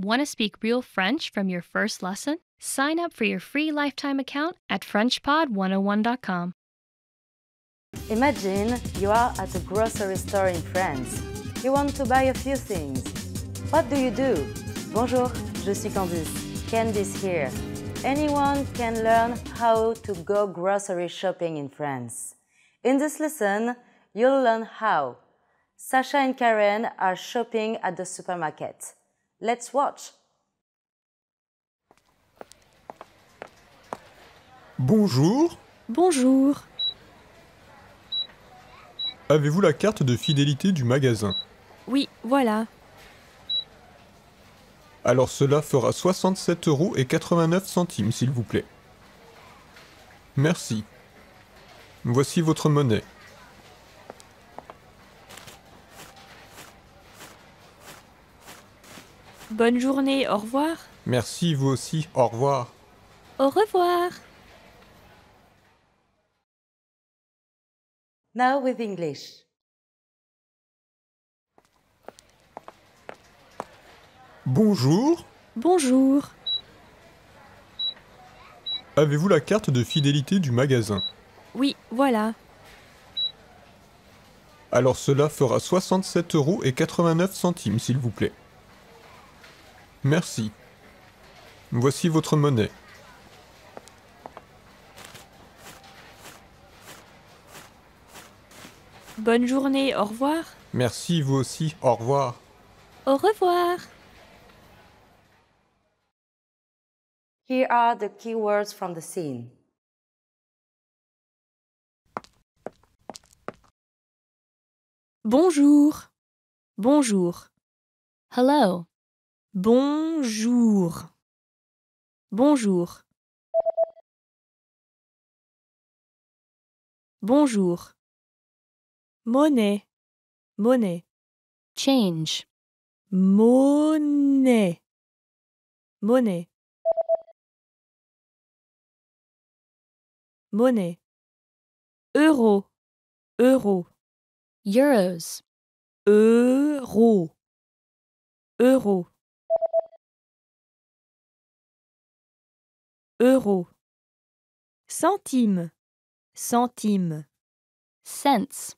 Want to speak real French from your first lesson? Sign up for your free lifetime account at FrenchPod101.com. Imagine you are at a grocery store in France. You want to buy a few things. What do you do? Bonjour, je suis Candice. Candice here. Anyone can learn how to go grocery shopping in France. In this lesson, you'll learn how. Sasha and Karen are shopping at the supermarket. Let's watch. Bonjour. Bonjour. Avez-vous la carte de fidélité du magasin Oui, voilà. Alors cela fera 67 euros et 89 centimes, s'il vous plaît. Merci. Voici votre monnaie. Bonne journée, au revoir. Merci, vous aussi, au revoir. Au revoir. Now with English. Bonjour. Bonjour. Avez-vous la carte de fidélité du magasin Oui, voilà. Alors cela fera 67 euros et 89 centimes, s'il vous plaît. Merci. Voici votre monnaie. Bonne journée, au revoir. Merci, vous aussi, au revoir. Au revoir. Here are the keywords from the scene. Bonjour. Bonjour. Hello. Bonjour. Bonjour. Bonjour. Monnaie. Monnaie. Change. Monnaie. Monnaie. Monnaie. Euro. Euro. Euros. Euro. Euro. euro centime centime cents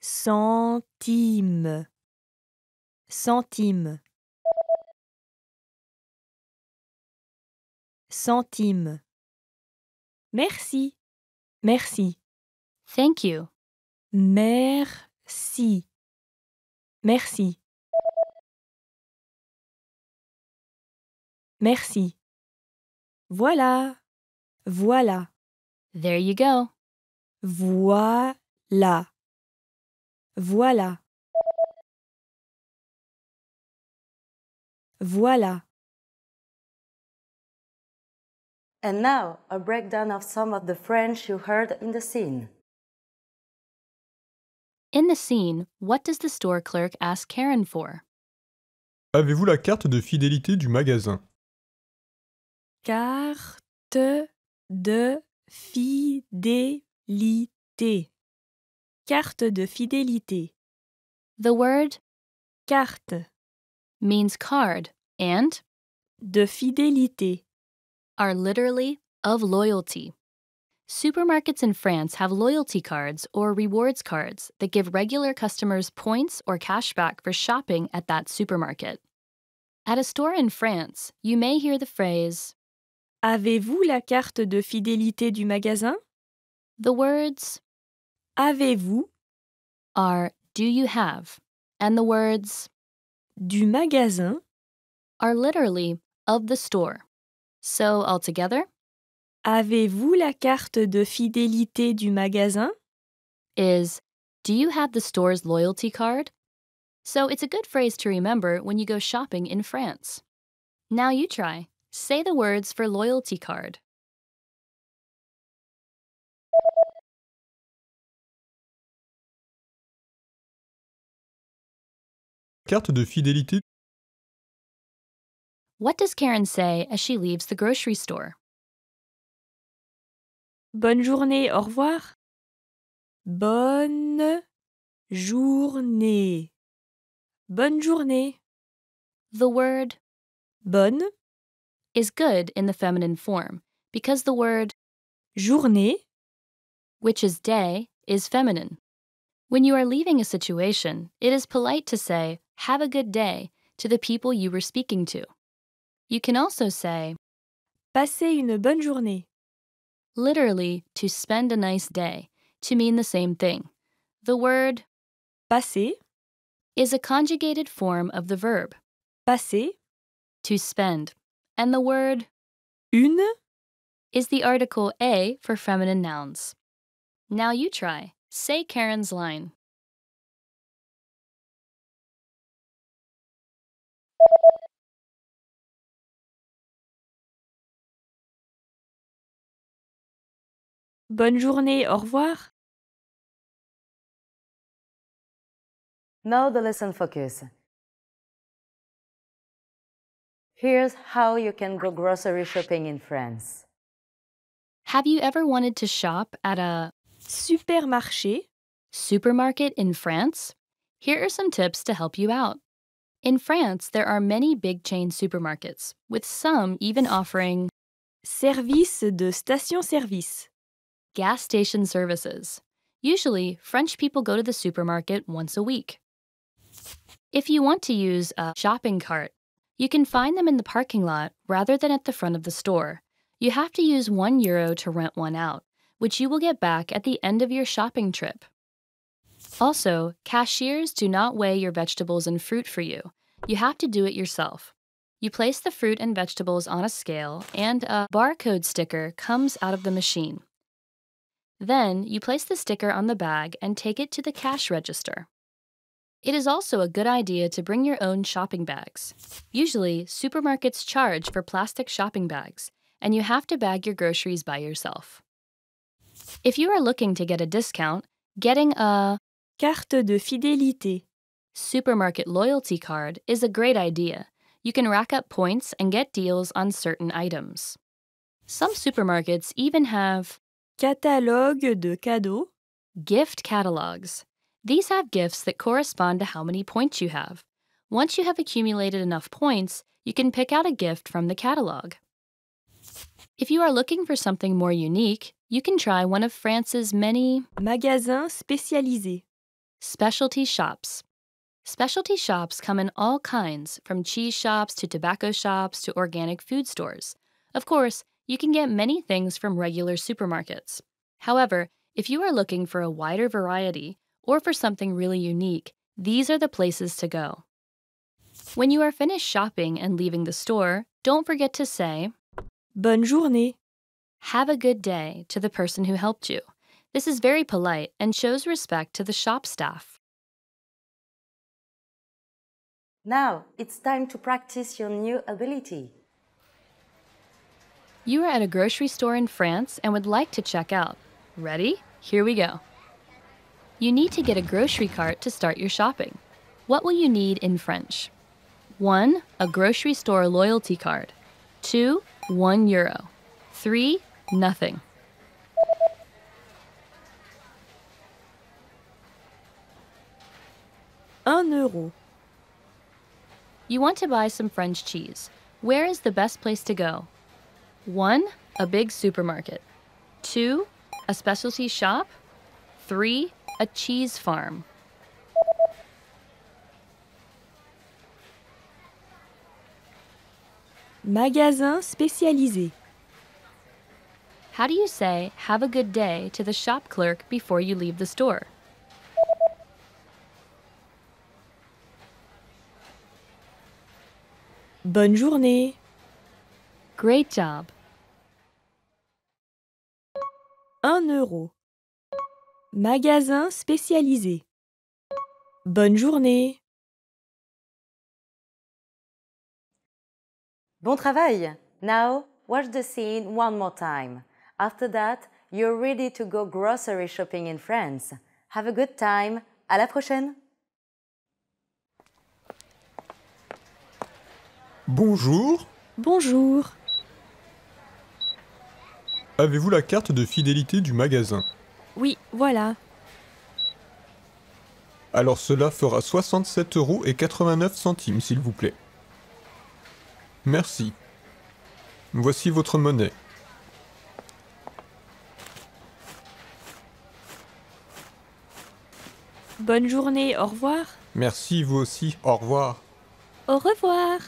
centime centime centime merci merci thank you merci merci merci Voilà. Voilà. There you go. Voilà. Voilà. Voilà. And now, a breakdown of some of the French you heard in the scene. In the scene, what does the store clerk ask Karen for? Avez-vous la carte de fidélité du magasin? Carte de fidélité. Carte de fidélité. The word carte means card and de fidélité are literally of loyalty. Supermarkets in France have loyalty cards or rewards cards that give regular customers points or cashback for shopping at that supermarket. At a store in France, you may hear the phrase Avez-vous la carte de fidélité du magasin? The words avez-vous are do you have and the words du magasin are literally of the store. So altogether, avez-vous la carte de fidélité du magasin? is do you have the store's loyalty card? So it's a good phrase to remember when you go shopping in France. Now you try. Say the words for loyalty card. Carte de fidélité. What does Karen say as she leaves the grocery store? Bonne journée, au revoir. Bonne journée. Bonne journée. The word bonne is good in the feminine form because the word journée, which is day, is feminine. When you are leaving a situation, it is polite to say, Have a good day to the people you were speaking to. You can also say, Passez une bonne journée. Literally, to spend a nice day, to mean the same thing. The word passer is a conjugated form of the verb passer, to spend and the word une is the article a for feminine nouns. Now you try. Say Karen's line. Bonne journée, au revoir. Now the lesson focus. Here's how you can go grocery shopping in France. Have you ever wanted to shop at a supermarché? Supermarket in France? Here are some tips to help you out. In France, there are many big chain supermarkets, with some even offering service de station service, gas station services. Usually, French people go to the supermarket once a week. If you want to use a shopping cart, you can find them in the parking lot rather than at the front of the store. You have to use 1 euro to rent one out, which you will get back at the end of your shopping trip. Also, cashiers do not weigh your vegetables and fruit for you. You have to do it yourself. You place the fruit and vegetables on a scale, and a barcode sticker comes out of the machine. Then, you place the sticker on the bag and take it to the cash register. It is also a good idea to bring your own shopping bags. Usually, supermarkets charge for plastic shopping bags, and you have to bag your groceries by yourself. If you are looking to get a discount, getting a carte de fidélité supermarket loyalty card is a great idea. You can rack up points and get deals on certain items. Some supermarkets even have catalogue de cadeaux gift catalogs these have gifts that correspond to how many points you have. Once you have accumulated enough points, you can pick out a gift from the catalog. If you are looking for something more unique, you can try one of France's many magasins spécialisés specialty shops. Specialty shops come in all kinds, from cheese shops to tobacco shops to organic food stores. Of course, you can get many things from regular supermarkets. However, if you are looking for a wider variety, or for something really unique, these are the places to go. When you are finished shopping and leaving the store, don't forget to say, Bonne journée. Have a good day to the person who helped you. This is very polite and shows respect to the shop staff. Now it's time to practice your new ability. You are at a grocery store in France and would like to check out. Ready? Here we go. You need to get a grocery cart to start your shopping. What will you need in French? 1. A grocery store loyalty card. 2. 1 euro. 3. Nothing. Un euro. You want to buy some French cheese. Where is the best place to go? 1. A big supermarket. 2. A specialty shop. 3 a cheese farm. Magasin spécialisé. How do you say have a good day to the shop clerk before you leave the store? Bonne journée. Great job. Un euro. Magasin spécialisé. Bonne journée. Bon travail. Now, watch the scene one more time. After that, you're ready to go grocery shopping in France. Have a good time. À la prochaine. Bonjour. Bonjour. Avez-vous la carte de fidélité du magasin oui, voilà. Alors cela fera 67 euros et 89 centimes, s'il vous plaît. Merci. Voici votre monnaie. Bonne journée, au revoir. Merci, vous aussi, au revoir. Au revoir.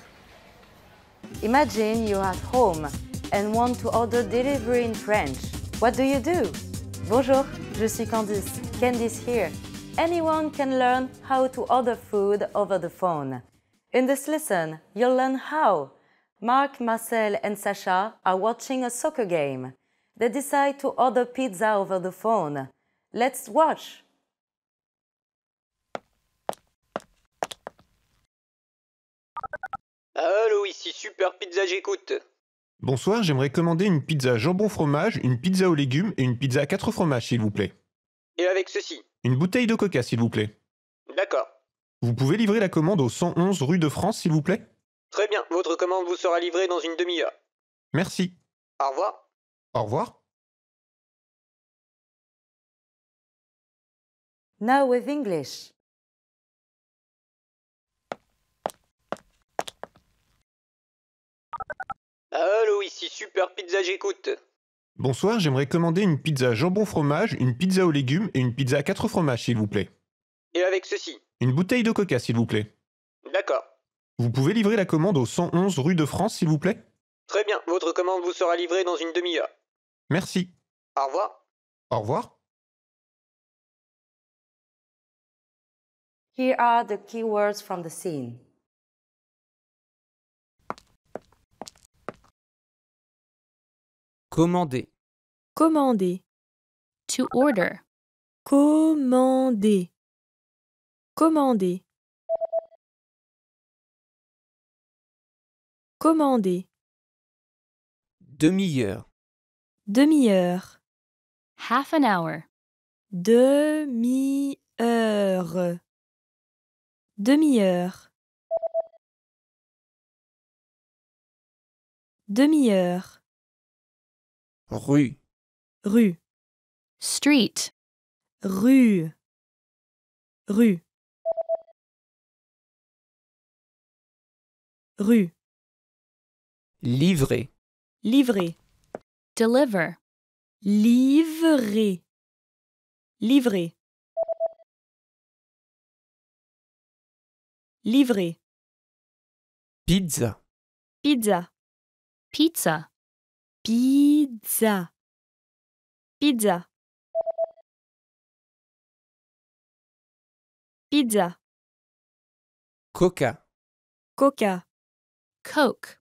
Imagine you're at home and want to order delivery in French. What do you do? Bonjour, je suis Candice. Candice here. Anyone can learn how to order food over the phone. In this lesson, you'll learn how. Mark, Marcel, and Sasha are watching a soccer game. They decide to order pizza over the phone. Let's watch. Allô, ici Super Pizza, j'écoute. Bonsoir, j'aimerais commander une pizza jambon fromage, une pizza aux légumes et une pizza à fromages, s'il vous plaît. Et avec ceci Une bouteille de coca, s'il vous plaît. D'accord. Vous pouvez livrer la commande au 111 rue de France, s'il vous plaît Très bien, votre commande vous sera livrée dans une demi-heure. Merci. Au revoir. Au revoir. Now with English. Allô, ici Super Pizza, j'écoute. Bonsoir, j'aimerais commander une pizza jambon fromage, une pizza aux légumes et une pizza à quatre fromages, s'il vous plaît. Et avec ceci Une bouteille de coca, s'il vous plaît. D'accord. Vous pouvez livrer la commande au 111 rue de France, s'il vous plaît Très bien, votre commande vous sera livrée dans une demi-heure. Merci. Au revoir. Au revoir. Here are the keywords from the scene. Commander. Commander. To order. Commander. Commander. Commander. Demi-heure. Demi-heure. Half an hour. Demi-heure. Demi-heure. Demi-heure. Rue. Rue. Street. Rue. Rue. Rue. Livrer. Livrer. Deliver. Livrer. Livrer. Livrer. Pizza. Pizza. Pizza. Pizza. Pizza. Pizza. Coca. Coca. Coke.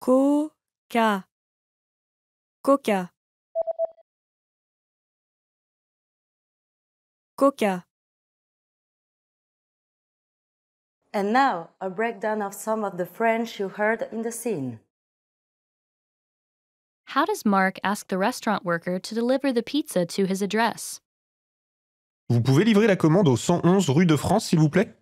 Coca. Coca. Coca. And now, a breakdown of some of the French you heard in the scene. how does Mark ask the restaurant worker to deliver the pizza to his address? Vous pouvez livrer la commande au 111 rue de France, s'il vous plaît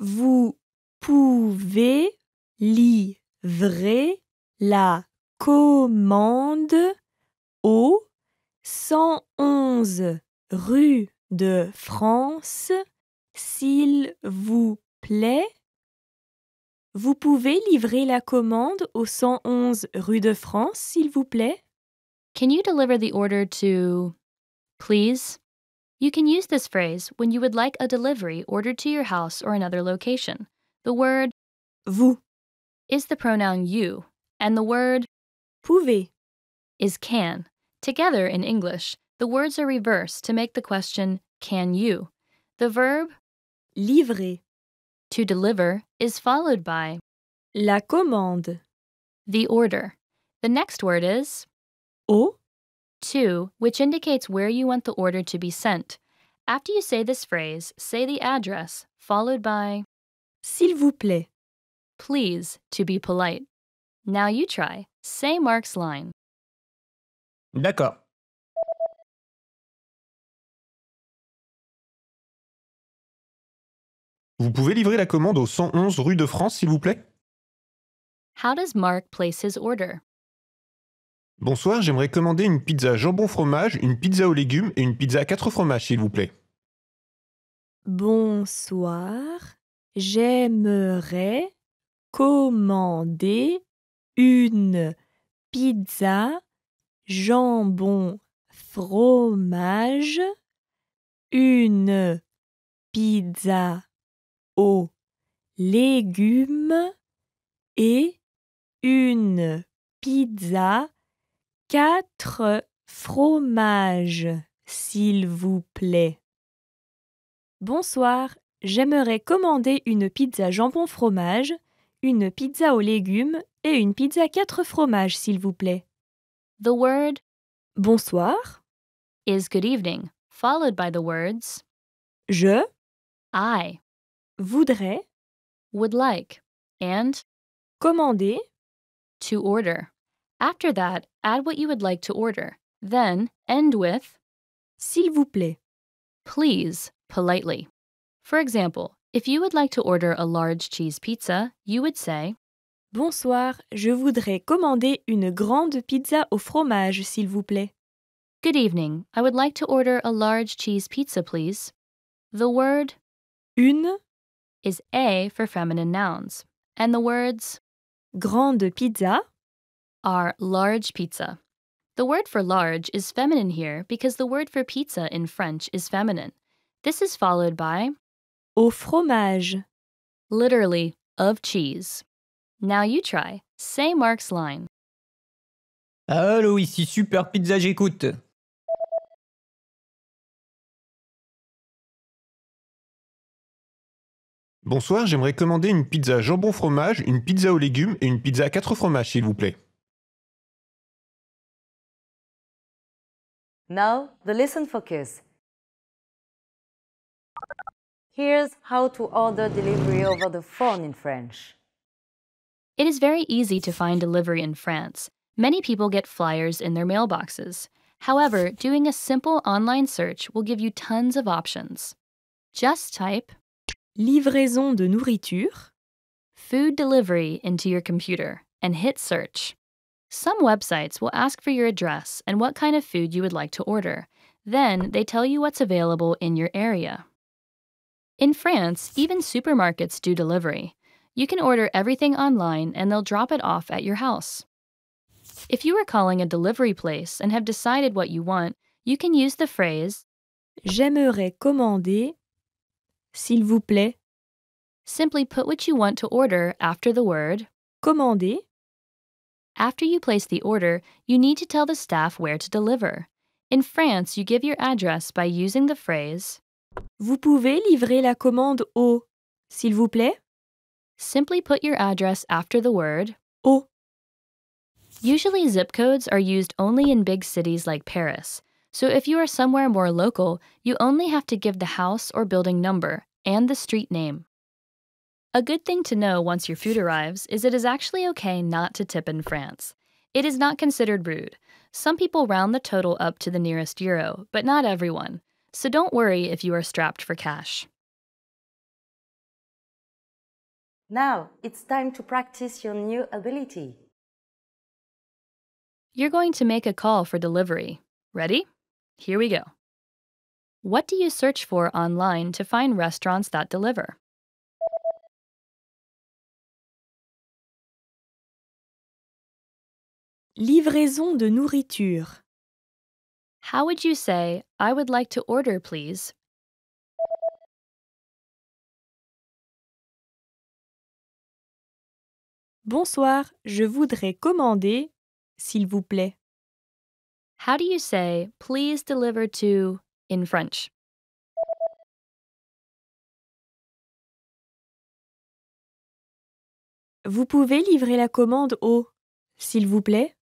Vous pouvez livrer la commande au 111 rue de France, s'il vous plaît Vous pouvez livrer la commande au 111 rue de France, s'il vous plaît? Can you deliver the order to please? You can use this phrase when you would like a delivery ordered to your house or another location. The word vous is the pronoun you, and the word pouvez is can. Together in English, the words are reversed to make the question can you. The verb livrer to deliver is followed by la commande, the order. The next word is au, to, which indicates where you want the order to be sent. After you say this phrase, say the address, followed by s'il vous plaît, please, to be polite. Now you try. Say Mark's line. D'accord. Vous pouvez livrer la commande au 111 rue de France, s'il vous plaît How does Mark place his order? Bonsoir, j'aimerais commander une pizza jambon fromage, une pizza aux légumes et une pizza à quatre fromages, s'il vous plaît. Bonsoir, j'aimerais commander une pizza jambon fromage, une pizza aux légumes et une pizza, quatre fromages, s'il vous plaît. Bonsoir, j'aimerais commander une pizza jambon fromage, une pizza aux légumes et une pizza quatre fromages, s'il vous plaît. The word bonsoir is good evening, followed by the words je, I, voudrait, would like, and commander, to order. After that, add what you would like to order. Then end with s'il vous plaît, please, politely. For example, if you would like to order a large cheese pizza, you would say Bonsoir, je voudrais commander une grande pizza au fromage, s'il vous plaît. Good evening. I would like to order a large cheese pizza, please. The word une is A for feminine nouns, and the words grande pizza are large pizza. The word for large is feminine here because the word for pizza in French is feminine. This is followed by au fromage, literally of cheese. Now you try. Say Mark's line. Allô, ici Super Pizza, j'écoute. Bonsoir, j'aimerais commander une pizza jambon fromage, une pizza aux légumes et une pizza à fromages, s'il vous plaît. Now, the listen focus. Here's how to order delivery over the phone in French. It is very easy to find delivery in France. Many people get flyers in their mailboxes. However, doing a simple online search will give you tons of options. Just type livraison de nourriture. Food delivery into your computer and hit search. Some websites will ask for your address and what kind of food you would like to order. Then they tell you what's available in your area. In France, even supermarkets do delivery. You can order everything online and they'll drop it off at your house. If you are calling a delivery place and have decided what you want, you can use the phrase J'aimerais commander s'il vous plaît. Simply put what you want to order after the word commander. After you place the order, you need to tell the staff where to deliver. In France, you give your address by using the phrase Vous pouvez livrer la commande au, s'il vous plaît? Simply put your address after the word au. Usually, zip codes are used only in big cities like Paris. So if you are somewhere more local, you only have to give the house or building number and the street name. A good thing to know once your food arrives is it is actually okay not to tip in France. It is not considered rude. Some people round the total up to the nearest euro, but not everyone. So don't worry if you are strapped for cash. Now it's time to practice your new ability. You're going to make a call for delivery. Ready? Here we go. What do you search for online to find restaurants that deliver? Livraison de nourriture. How would you say, I would like to order, please? Bonsoir, je voudrais commander, s'il vous plaît. How do you say please deliver to in French? Vous pouvez livrer la commande au s'il vous plaît?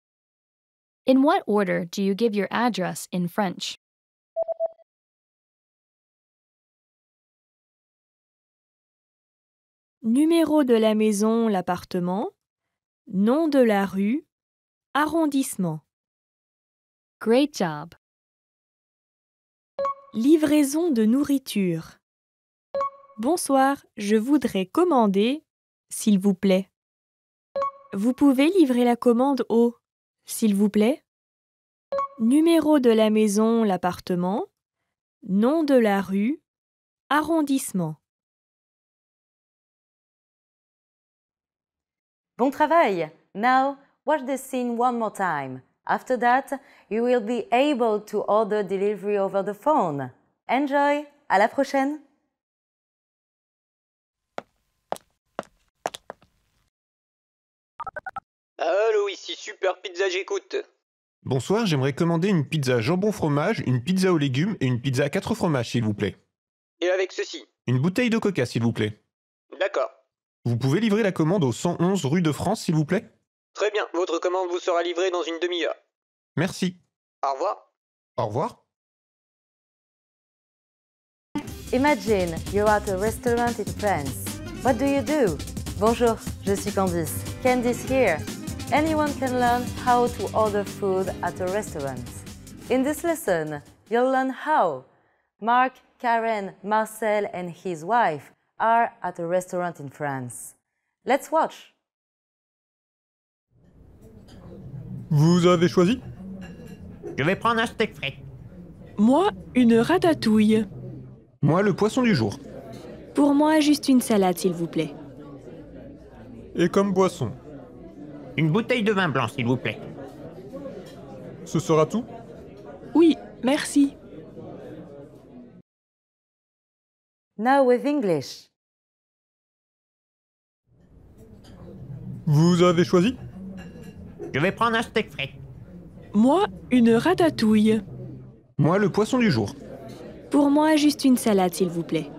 In what order do you give your address in French? Numéro de la maison, l'appartement. Nom de la rue, arrondissement. Great job. Livraison de nourriture. Bonsoir, je voudrais commander, s'il vous plaît. Vous pouvez livrer la commande au, s'il vous plaît. Numéro de la maison, l'appartement. Nom de la rue. Arrondissement. Bon travail. Now, watch the scene one more time. After that, you will be able to order delivery over the phone. Enjoy! À la prochaine! Allô, ici Super Pizza, j'écoute. Bonsoir, j'aimerais commander une pizza jambon fromage, une pizza aux légumes et une pizza à 4 fromages, s'il vous plaît. Et avec ceci Une bouteille de coca, s'il vous plaît. D'accord. Vous pouvez livrer la commande au 111 rue de France, s'il vous plaît Très bien, votre commande vous sera livrée dans une demi-heure. Merci. Au revoir. Au revoir. Imagine you're at a restaurant in France. What do you do? Bonjour, je suis Candice. Candice here. Anyone can learn how to order food at a restaurant. In this lesson, you'll learn how. Mark, Karen, Marcel and his wife are at a restaurant in France. Let's watch. Vous avez choisi Je vais prendre un steak frais. Moi, une ratatouille. Moi, le poisson du jour. Pour moi, juste une salade, s'il vous plaît. Et comme boisson Une bouteille de vin blanc, s'il vous plaît. Ce sera tout Oui, merci. Now with English. Vous avez choisi je vais prendre un steak frais. Moi, une ratatouille. Moi, le poisson du jour. Pour moi, juste une salade, s'il vous plaît.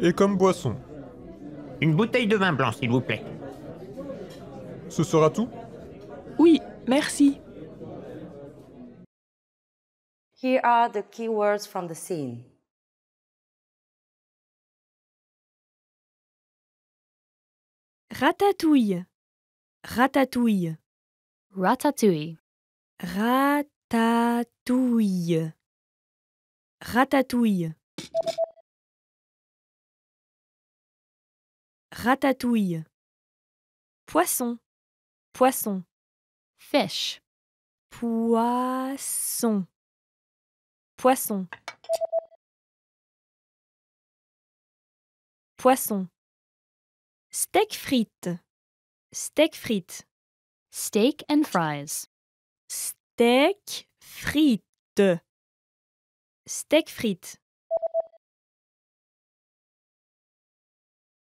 Et comme boisson Une bouteille de vin blanc, s'il vous plaît. Ce sera tout Oui, merci. Here are the keywords from the scene. Ratatouille. Ratatouille. Ratatouille. Ratatouille. Ratatouille. Ratatouille. Poisson. Poisson. Fish. Poisson. Poisson. Poisson. Steak frites. Steak frites. Steak and fries. Steak frites. Steak frites.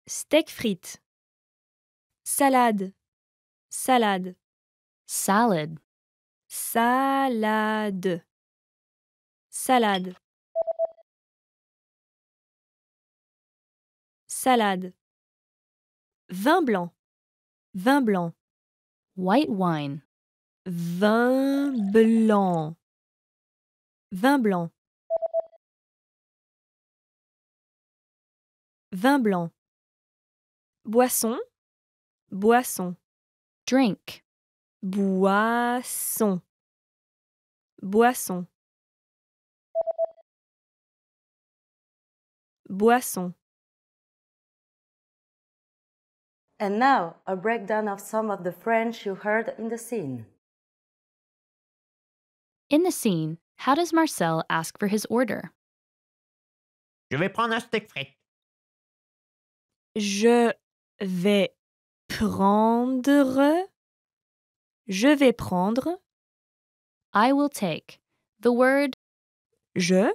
Steak frites. Salade. Salade. Salad. Salade. Salade. Salade. Vin blanc. Vin blanc. White wine. Vin blanc. Vin blanc. Vin blanc. Boisson. Boisson. Drink. Boisson. Boisson. Boisson. And now, a breakdown of some of the French you heard in the scene. In the scene, how does Marcel ask for his order? Je vais prendre un steak Je vais prendre. Je vais prendre. I will take. The word je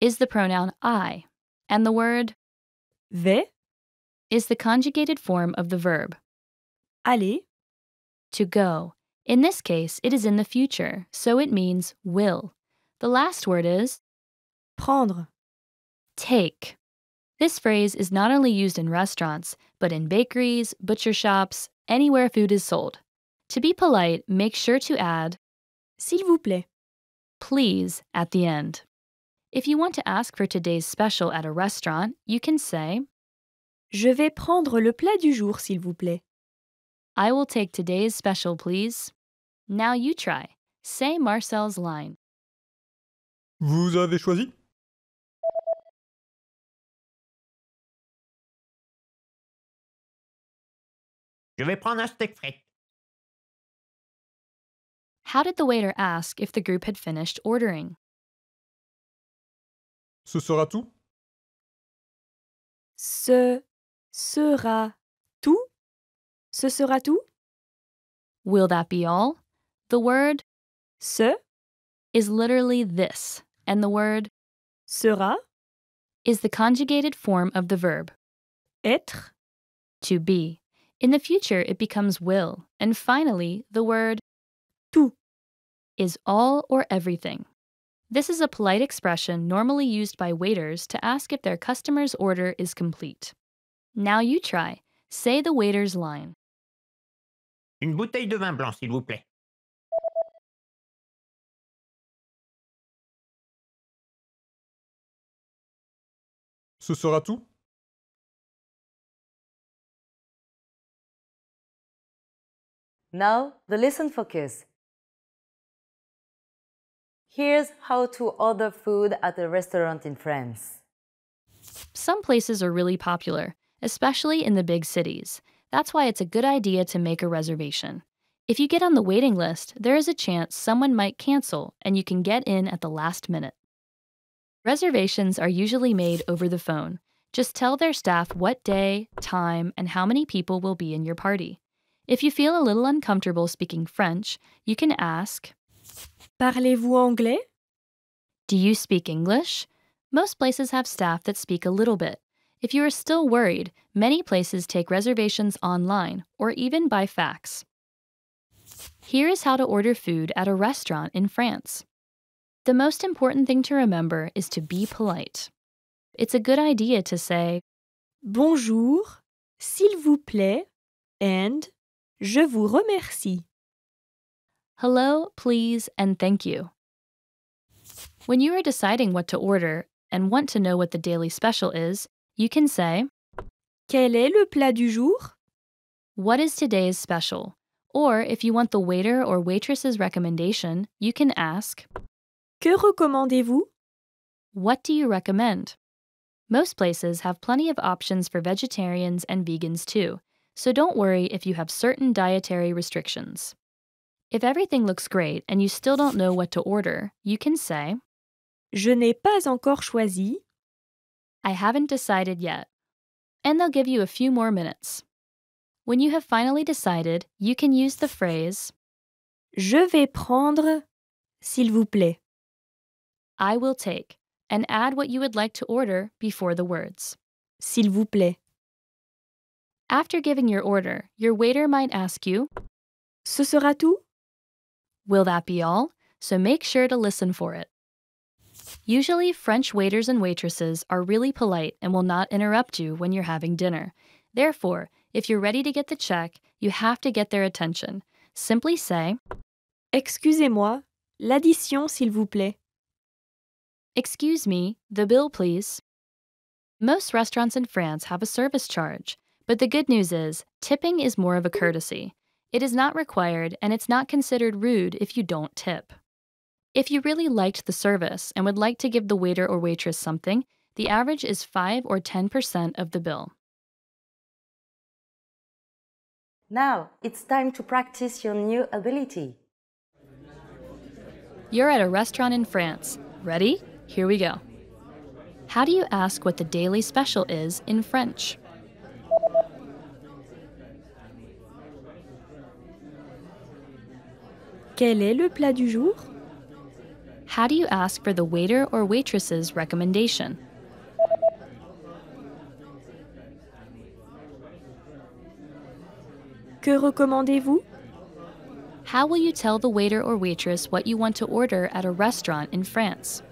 is the pronoun I, and the word vais is the conjugated form of the verb. Aller. To go. In this case, it is in the future, so it means will. The last word is prendre. Take. This phrase is not only used in restaurants, but in bakeries, butcher shops, anywhere food is sold. To be polite, make sure to add s'il vous plaît, please, at the end. If you want to ask for today's special at a restaurant, you can say Je vais prendre le plat du jour, s'il vous plaît. I will take today's special, please. Now you try. Say Marcel's line. Vous avez choisi Je vais prendre un steak frites. How did the waiter ask if the group had finished ordering? Ce sera tout Ce sera tout? Ce sera tout? Will that be all? The word ce is literally this, and the word sera is the conjugated form of the verb être, to be. In the future, it becomes will, and finally, the word tout is all or everything. This is a polite expression normally used by waiters to ask if their customer's order is complete. Now you try. Say the waiter's line. Une bouteille de vin blanc, s'il vous plaît. Ce sera tout Now, the listen focus. Here's how to order food at a restaurant in France. Some places are really popular, especially in the big cities. That's why it's a good idea to make a reservation. If you get on the waiting list, there is a chance someone might cancel and you can get in at the last minute. Reservations are usually made over the phone. Just tell their staff what day, time, and how many people will be in your party. If you feel a little uncomfortable speaking French, you can ask Parlez-vous anglais? Do you speak English? Most places have staff that speak a little bit, if you are still worried, many places take reservations online or even by fax. Here is how to order food at a restaurant in France. The most important thing to remember is to be polite. It's a good idea to say, Bonjour, s'il vous plaît, and Je vous remercie. Hello, please, and thank you. When you are deciding what to order and want to know what the daily special is, you can say, Quel est le plat du jour? What is today's special? Or if you want the waiter or waitress's recommendation, you can ask, Que recommandez-vous? What do you recommend? Most places have plenty of options for vegetarians and vegans too, so don't worry if you have certain dietary restrictions. If everything looks great and you still don't know what to order, you can say Je n'ai pas encore choisi. I haven't decided yet. And they'll give you a few more minutes. When you have finally decided, you can use the phrase Je vais prendre, s'il vous plaît. I will take, and add what you would like to order before the words S'il vous plaît. After giving your order, your waiter might ask you Ce sera tout? Will that be all? So make sure to listen for it. Usually, French waiters and waitresses are really polite and will not interrupt you when you're having dinner. Therefore, if you're ready to get the check, you have to get their attention. Simply say, Excusez-moi, l'addition s'il vous plaît. Excuse me, the bill please. Most restaurants in France have a service charge, but the good news is tipping is more of a courtesy. It is not required and it's not considered rude if you don't tip. If you really liked the service and would like to give the waiter or waitress something, the average is 5 or 10% of the bill. Now it's time to practice your new ability. You're at a restaurant in France. Ready? Here we go. How do you ask what the daily special is in French? Quel est le plat du jour? how do you ask for the waiter or waitress's recommendation? Que recommandez-vous? How will you tell the waiter or waitress what you want to order at a restaurant in France?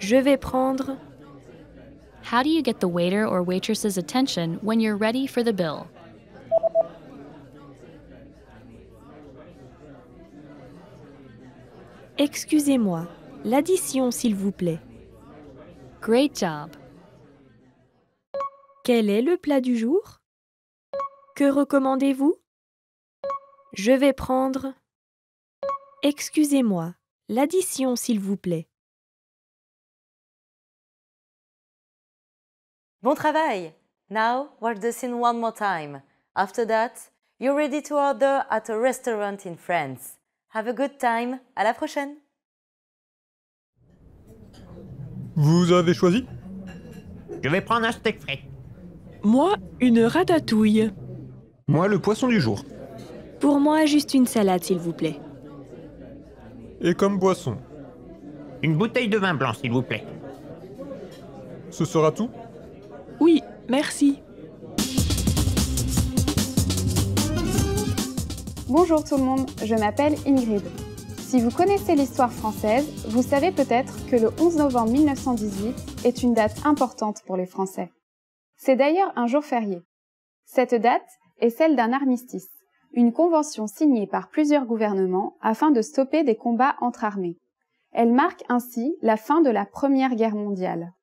Je vais prendre. How do you get the waiter or waitress's attention when you're ready for the bill? Excusez-moi, l'addition s'il vous plaît. Great job. Quel est le plat du jour Que recommandez-vous Je vais prendre. Excusez-moi, l'addition s'il vous plaît. Bon travail. Now watch the scene one more time. After that, you're ready to order at a restaurant in France. Have a good time. À la prochaine. Vous avez choisi Je vais prendre un steak frais. Moi, une ratatouille. Moi, le poisson du jour. Pour moi, juste une salade, s'il vous plaît. Et comme boisson Une bouteille de vin blanc, s'il vous plaît. Ce sera tout Oui, merci. Bonjour tout le monde, je m'appelle Ingrid. Si vous connaissez l'histoire française, vous savez peut-être que le 11 novembre 1918 est une date importante pour les Français. C'est d'ailleurs un jour férié. Cette date est celle d'un armistice, une convention signée par plusieurs gouvernements afin de stopper des combats entre armées. Elle marque ainsi la fin de la Première Guerre mondiale.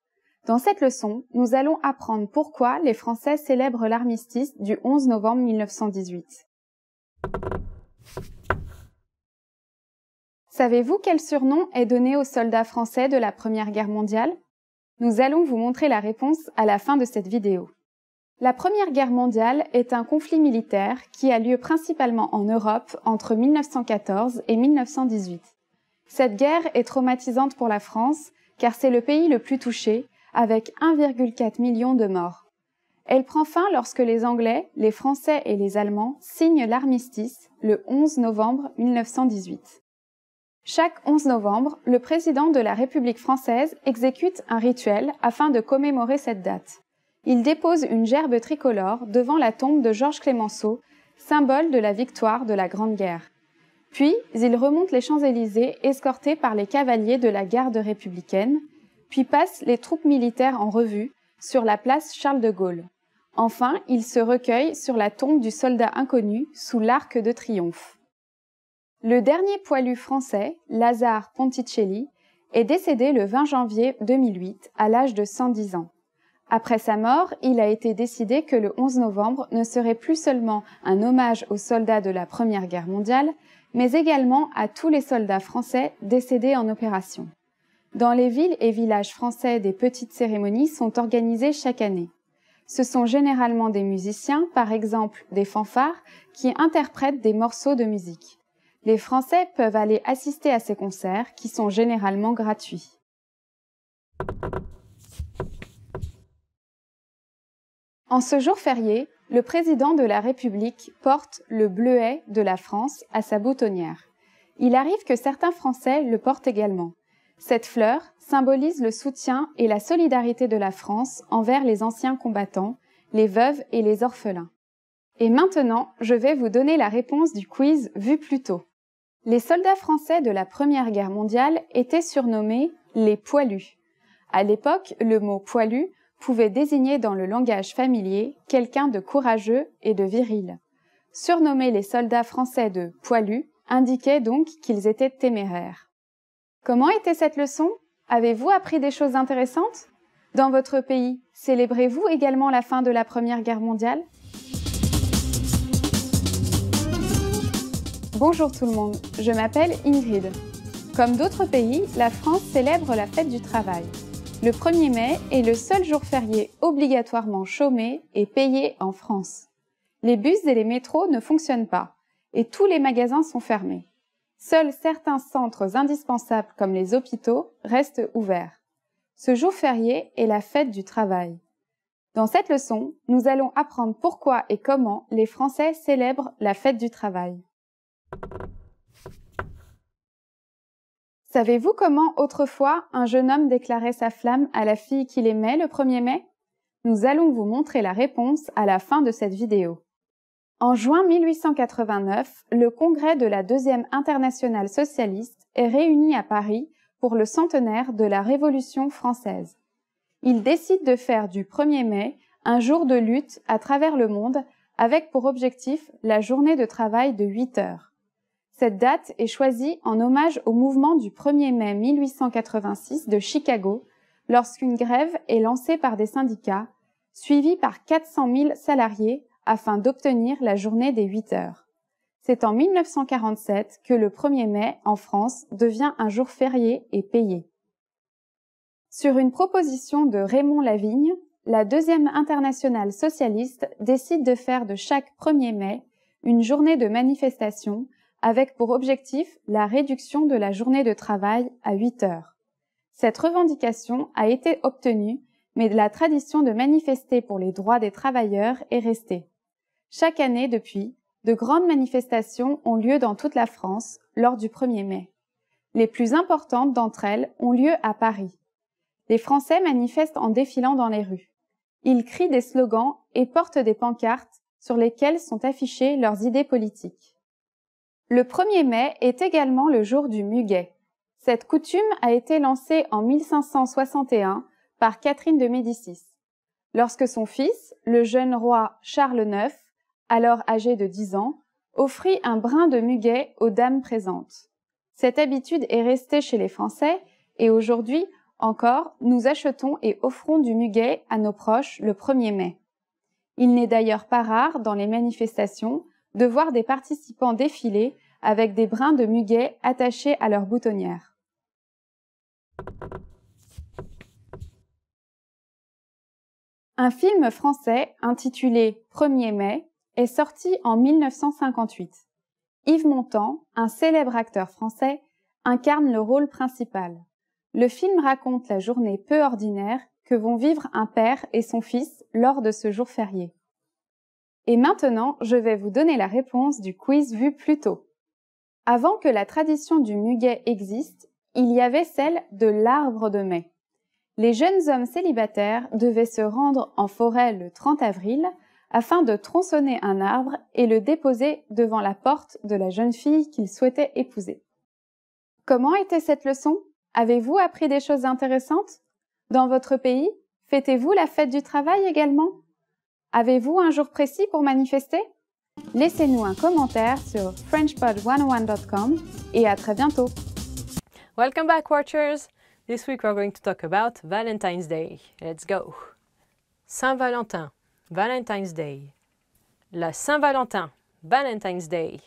Dans cette leçon, nous allons apprendre pourquoi les Français célèbrent l'armistice du 11 novembre 1918. Savez-vous quel surnom est donné aux soldats français de la Première Guerre mondiale Nous allons vous montrer la réponse à la fin de cette vidéo. La Première Guerre mondiale est un conflit militaire qui a lieu principalement en Europe entre 1914 et 1918. Cette guerre est traumatisante pour la France car c'est le pays le plus touché avec 1,4 million de morts. Elle prend fin lorsque les Anglais, les Français et les Allemands signent l'armistice le 11 novembre 1918. Chaque 11 novembre, le président de la République française exécute un rituel afin de commémorer cette date. Il dépose une gerbe tricolore devant la tombe de Georges Clémenceau, symbole de la victoire de la Grande Guerre. Puis, il remonte les Champs-Élysées escorté par les cavaliers de la garde républicaine, puis passe les troupes militaires en revue sur la place Charles de Gaulle. Enfin, il se recueille sur la tombe du soldat inconnu sous l'arc de triomphe. Le dernier poilu français, Lazare Ponticelli, est décédé le 20 janvier 2008 à l'âge de 110 ans. Après sa mort, il a été décidé que le 11 novembre ne serait plus seulement un hommage aux soldats de la Première Guerre mondiale, mais également à tous les soldats français décédés en opération. Dans les villes et villages français, des petites cérémonies sont organisées chaque année ce sont généralement des musiciens, par exemple des fanfares, qui interprètent des morceaux de musique. Les Français peuvent aller assister à ces concerts qui sont généralement gratuits. En ce jour férié, le président de la République porte le bleuet de la France à sa boutonnière. Il arrive que certains Français le portent également. Cette fleur symbolise le soutien et la solidarité de la France envers les anciens combattants, les veuves et les orphelins. Et maintenant, je vais vous donner la réponse du quiz vu plus tôt. Les soldats français de la Première Guerre mondiale étaient surnommés les poilus. À l'époque, le mot poilu pouvait désigner dans le langage familier quelqu'un de courageux et de viril. Surnommer les soldats français de poilus indiquait donc qu'ils étaient téméraires. Comment était cette leçon Avez-vous appris des choses intéressantes Dans votre pays, célébrez-vous également la fin de la Première Guerre mondiale Bonjour tout le monde, je m'appelle Ingrid. Comme d'autres pays, la France célèbre la fête du travail. Le 1er mai est le seul jour férié obligatoirement chômé et payé en France. Les bus et les métros ne fonctionnent pas et tous les magasins sont fermés. Seuls certains centres indispensables comme les hôpitaux restent ouverts. Ce jour férié est la fête du travail. Dans cette leçon, nous allons apprendre pourquoi et comment les Français célèbrent la fête du travail. Savez-vous comment autrefois un jeune homme déclarait sa flamme à la fille qu'il aimait le 1er mai Nous allons vous montrer la réponse à la fin de cette vidéo. En juin 1889, le congrès de la Deuxième Internationale Socialiste est réuni à Paris pour le centenaire de la Révolution française. Il décide de faire du 1er mai un jour de lutte à travers le monde avec pour objectif la journée de travail de 8 heures. Cette date est choisie en hommage au mouvement du 1er mai 1886 de Chicago lorsqu'une grève est lancée par des syndicats, suivie par 400 000 salariés afin d'obtenir la journée des 8 heures. C'est en 1947 que le 1er mai, en France, devient un jour férié et payé. Sur une proposition de Raymond Lavigne, la deuxième internationale socialiste décide de faire de chaque 1er mai une journée de manifestation avec pour objectif la réduction de la journée de travail à 8 heures. Cette revendication a été obtenue, mais la tradition de manifester pour les droits des travailleurs est restée. Chaque année depuis, de grandes manifestations ont lieu dans toute la France lors du 1er mai. Les plus importantes d'entre elles ont lieu à Paris. Les Français manifestent en défilant dans les rues. Ils crient des slogans et portent des pancartes sur lesquelles sont affichées leurs idées politiques. Le 1er mai est également le jour du muguet. Cette coutume a été lancée en 1561 par Catherine de Médicis, lorsque son fils, le jeune roi Charles IX, alors âgé de 10 ans, offrit un brin de muguet aux dames présentes. Cette habitude est restée chez les Français et aujourd'hui encore, nous achetons et offrons du muguet à nos proches le 1er mai. Il n'est d'ailleurs pas rare dans les manifestations de voir des participants défiler avec des brins de muguet attachés à leur boutonnière. Un film français intitulé 1er mai est sorti en 1958. Yves Montand, un célèbre acteur français, incarne le rôle principal. Le film raconte la journée peu ordinaire que vont vivre un père et son fils lors de ce jour férié. Et maintenant, je vais vous donner la réponse du quiz vu plus tôt. Avant que la tradition du muguet existe, il y avait celle de l'arbre de mai. Les jeunes hommes célibataires devaient se rendre en forêt le 30 avril afin de tronçonner un arbre et le déposer devant la porte de la jeune fille qu'il souhaitait épouser. Comment était cette leçon Avez-vous appris des choses intéressantes Dans votre pays, fêtez-vous la fête du travail également Avez-vous un jour précis pour manifester Laissez-nous un commentaire sur frenchpod101.com et à très bientôt. Welcome back watchers. This week we're going to talk about Valentine's Day. Let's go. Saint-Valentin. Valentine's Day. La Saint-Valentin, Valentine's Day.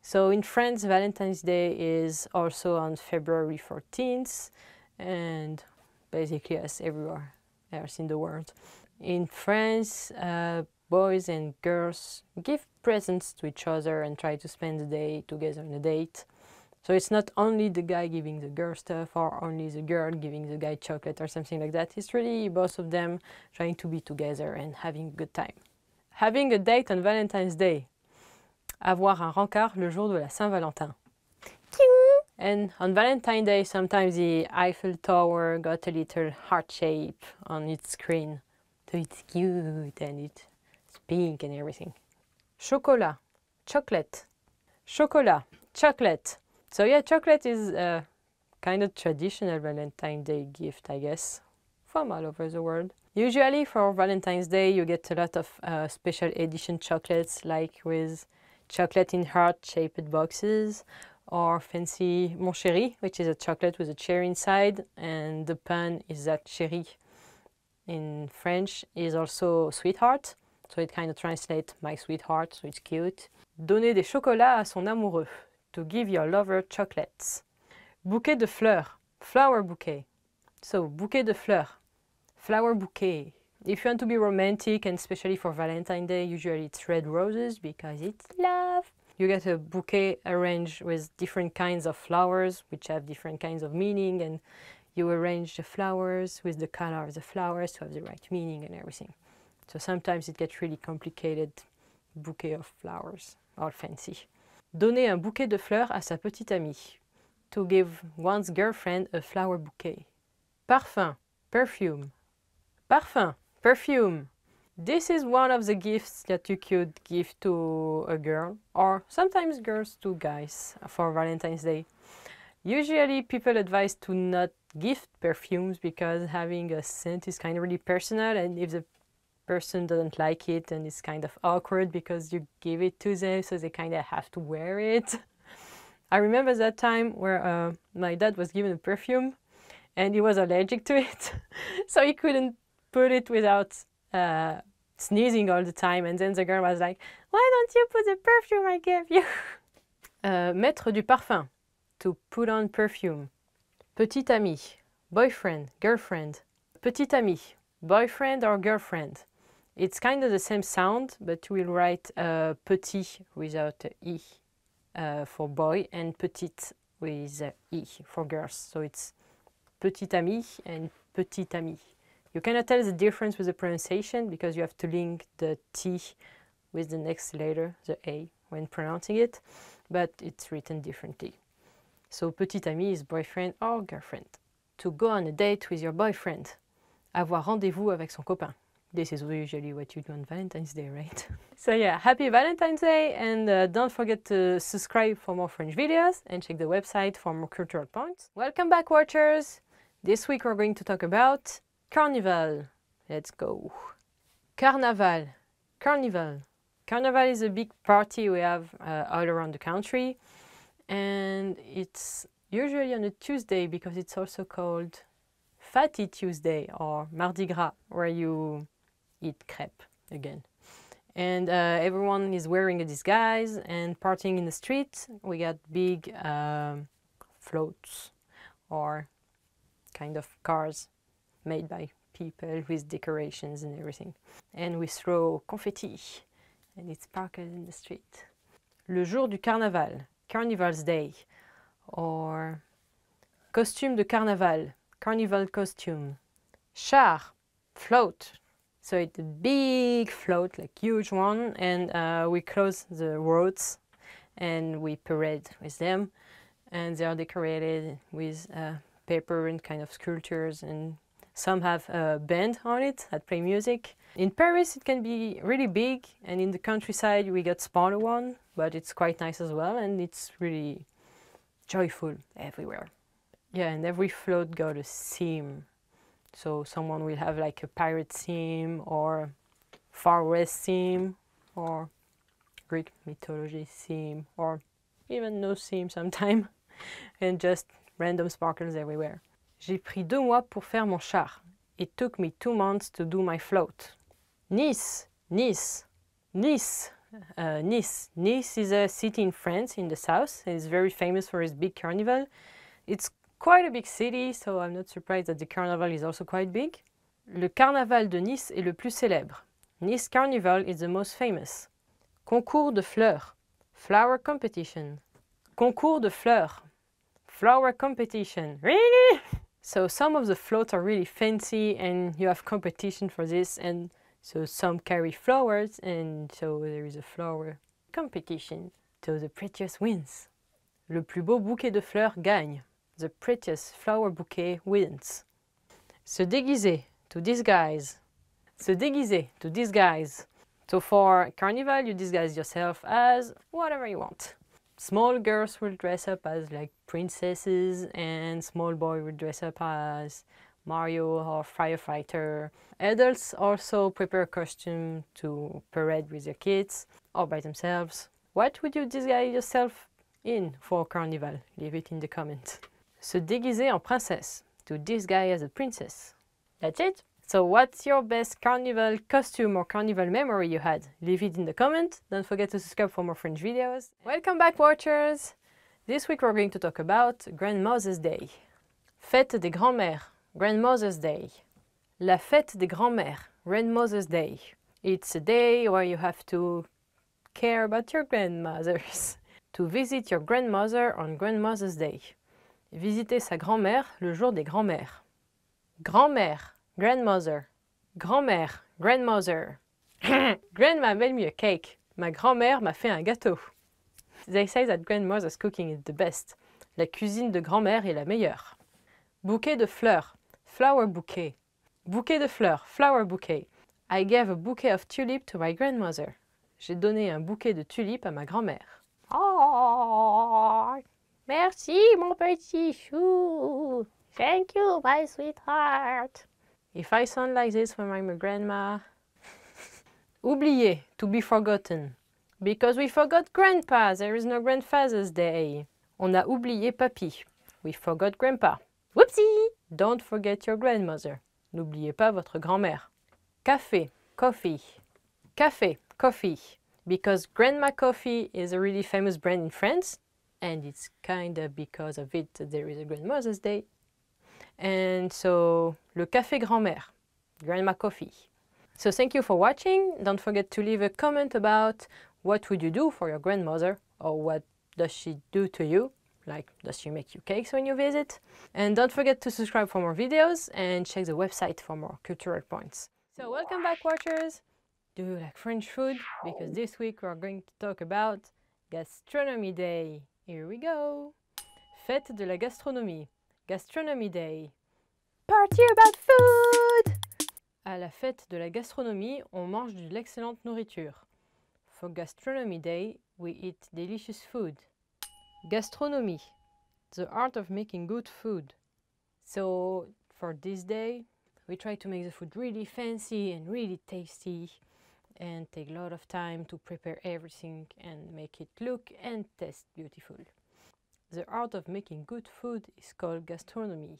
So in France, Valentine's Day is also on February 14th and basically as everywhere else in the world. In France, uh, boys and girls give presents to each other and try to spend the day together on a date. So it's not only the guy giving the girl stuff or only the girl giving the guy chocolate or something like that. It's really both of them trying to be together and having a good time. Having a date on Valentine's Day. Avoir un rencard le jour de la Saint-Valentin. And on Valentine's Day, sometimes the Eiffel Tower got a little heart shape on its screen. So it's cute and it's pink and everything. Chocolat, chocolate. Chocolat, chocolate so yeah, chocolate is a kind of traditional Valentine's Day gift, I guess, from all over the world. Usually for Valentine's Day, you get a lot of uh, special edition chocolates, like with chocolate in heart-shaped boxes, or fancy Mon Chéri, which is a chocolate with a cherry inside, and the pan is that chéri in French is also sweetheart, so it kind of translates my sweetheart, so it's cute. Donner des chocolats à son amoureux to give your lover chocolates. Bouquet de fleurs, flower bouquet. So, bouquet de fleurs, flower bouquet. If you want to be romantic and especially for Valentine's Day, usually it's red roses because it's love. You get a bouquet arranged with different kinds of flowers, which have different kinds of meaning, and you arrange the flowers with the color of the flowers to have the right meaning and everything. So sometimes it gets really complicated bouquet of flowers, all fancy. Donner un bouquet de fleurs à sa petite amie. To give one's girlfriend a flower bouquet. Parfum. Perfume. Parfum. Perfume. This is one of the gifts that you could give to a girl, or sometimes girls to guys for Valentine's Day. Usually, people advise to not gift perfumes because having a scent is kind of really personal, and if the person doesn't like it and it's kind of awkward because you give it to them so they kind of have to wear it. I remember that time where uh, my dad was given a perfume and he was allergic to it. so he couldn't put it without uh, sneezing all the time. And then the girl was like, why don't you put the perfume I gave you? Uh, mettre du parfum, to put on perfume. Petit ami boyfriend, girlfriend. Petit ami boyfriend or girlfriend. It's kind of the same sound, but we'll write uh, petit without e uh, for boy and petite with uh, e for girls. So it's petit ami and petit ami. You cannot tell the difference with the pronunciation because you have to link the t with the next letter, the a, when pronouncing it, but it's written differently. So petit ami is boyfriend or girlfriend. To go on a date with your boyfriend. Avoir rendez-vous avec son copain this is usually what you do on Valentine's Day, right? so yeah, happy Valentine's Day and uh, don't forget to subscribe for more French videos and check the website for more cultural points. Welcome back watchers! This week we're going to talk about Carnival. Let's go. Carnival, Carnival. Carnival is a big party we have uh, all around the country and it's usually on a Tuesday because it's also called Fatty Tuesday or Mardi Gras, where you eat crepe again. And uh, everyone is wearing a disguise and partying in the street. We got big um, floats or kind of cars made by people with decorations and everything. And we throw confetti and it sparkles in the street. Le jour du carnaval, Carnival's Day, or costume de carnaval, carnival costume. Char, float, so it's a big float, like huge one, and uh, we close the roads and we parade with them. And they are decorated with uh, paper and kind of sculptures, and some have a band on it that play music. In Paris, it can be really big, and in the countryside, we got smaller one, but it's quite nice as well, and it's really joyful everywhere. Yeah, and every float got a theme. So someone will have like a pirate theme or Far West theme or Greek mythology theme or even no theme sometimes and just random sparkles everywhere. J'ai pris deux mois pour faire mon char. It took me two months to do my float. Nice, Nice, Nice, uh, Nice. Nice is a city in France in the south and very famous for its big carnival. It's quite a big city, so I'm not surprised that the carnival is also quite big. Le carnaval de Nice est le plus célèbre. Nice Carnival is the most famous. Concours de fleurs, flower competition. Concours de fleurs, flower competition. Really? So some of the floats are really fancy and you have competition for this and so some carry flowers and so there is a flower competition. So the prettiest wins. Le plus beau bouquet de fleurs gagne the prettiest flower bouquet wins. Se déguiser, to disguise. Se déguiser, to disguise. So for carnival, you disguise yourself as whatever you want. Small girls will dress up as like princesses and small boy will dress up as Mario or firefighter. Adults also prepare costume to parade with their kids or by themselves. What would you disguise yourself in for carnival? Leave it in the comments se déguiser en princesse. To disguise as a princess. That's it. So what's your best carnival costume or carnival memory you had? Leave it in the comment. Don't forget to subscribe for more French videos. Welcome back watchers! This week we're going to talk about Grandmother's Day. Fête des grands-mères, Grandmother's Day. La fête des grands-mères, Grandmother's Day. It's a day where you have to care about your grandmothers. to visit your grandmother on Grandmother's Day. Visiter sa grand-mère le jour des grands-mères. Grand-mère, grandmother. Grand-mère, grandmother. Grandma made me a cake. Ma grand-mère m'a fait un gâteau. They say that grandmother's cooking is the best. La cuisine de grand-mère est la meilleure. Bouquet de fleurs. Flower bouquet. Bouquet de fleurs. Flower bouquet. I gave a bouquet of tulip to my grandmother. J'ai donné un bouquet de tulipes à ma grand-mère. Oh Merci, mon petit chou. Thank you, my sweetheart. If I sound like this when I'm a grandma, oublié, to be forgotten. Because we forgot grandpa, there is no grandfather's day. On a oublié papy. We forgot grandpa. Whoopsie! Don't forget your grandmother. N'oubliez pas votre grand-mère. Café, coffee. Café, coffee. Because Grandma Coffee is a really famous brand in France, and it's kind of because of it that there is a Grandmother's Day. And so, le café grand-mère, grandma coffee. So thank you for watching. Don't forget to leave a comment about what would you do for your grandmother or what does she do to you? Like, does she make you cakes when you visit? And don't forget to subscribe for more videos and check the website for more cultural points. So welcome back, watchers! Do you like French food? Because this week we're going to talk about Gastronomy Day. Here we go. Fête de la gastronomie. Gastronomy Day. Party about food! À la fête de la gastronomie, on mange de l'excellente nourriture. For Gastronomy Day, we eat delicious food. Gastronomy. The art of making good food. So, for this day, we try to make the food really fancy and really tasty and take a lot of time to prepare everything and make it look and taste beautiful. The art of making good food is called gastronomy.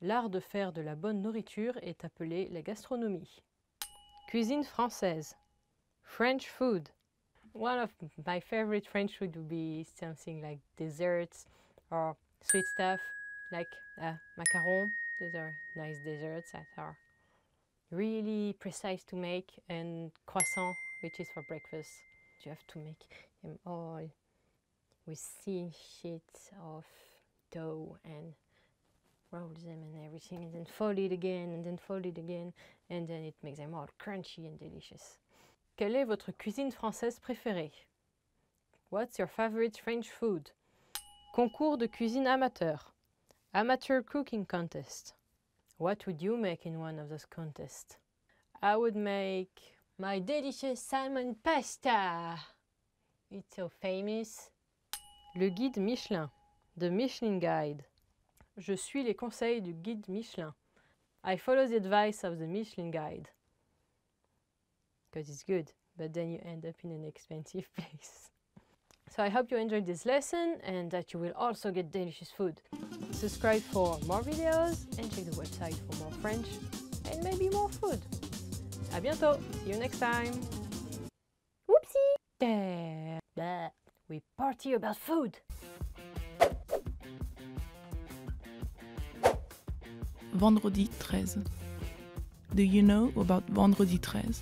L'art de faire de la bonne nourriture est appelé la gastronomie. Cuisine française. French food. One of my favorite French food would be something like desserts or sweet stuff like uh, macarons. Those are nice desserts that are really precise to make and croissant which is for breakfast you have to make them all with thin sheets of dough and roll them and everything and then fold it again and then fold it again and then it makes them all crunchy and delicious. Quelle est votre cuisine française préférée? What's your favorite French food? Concours de cuisine amateur. Amateur cooking contest. What would you make in one of those contests? I would make my delicious salmon pasta. It's so famous. Le guide Michelin, the Michelin Guide. Je suis les conseils du guide Michelin. I follow the advice of the Michelin Guide. Because it's good, but then you end up in an expensive place. So I hope you enjoyed this lesson and that you will also get delicious food. Subscribe for more videos and check the website for more French and maybe more food. À bientôt! See you next time! Whoopsie! Yeah. We party about food! Vendredi 13 Do you know about Vendredi 13?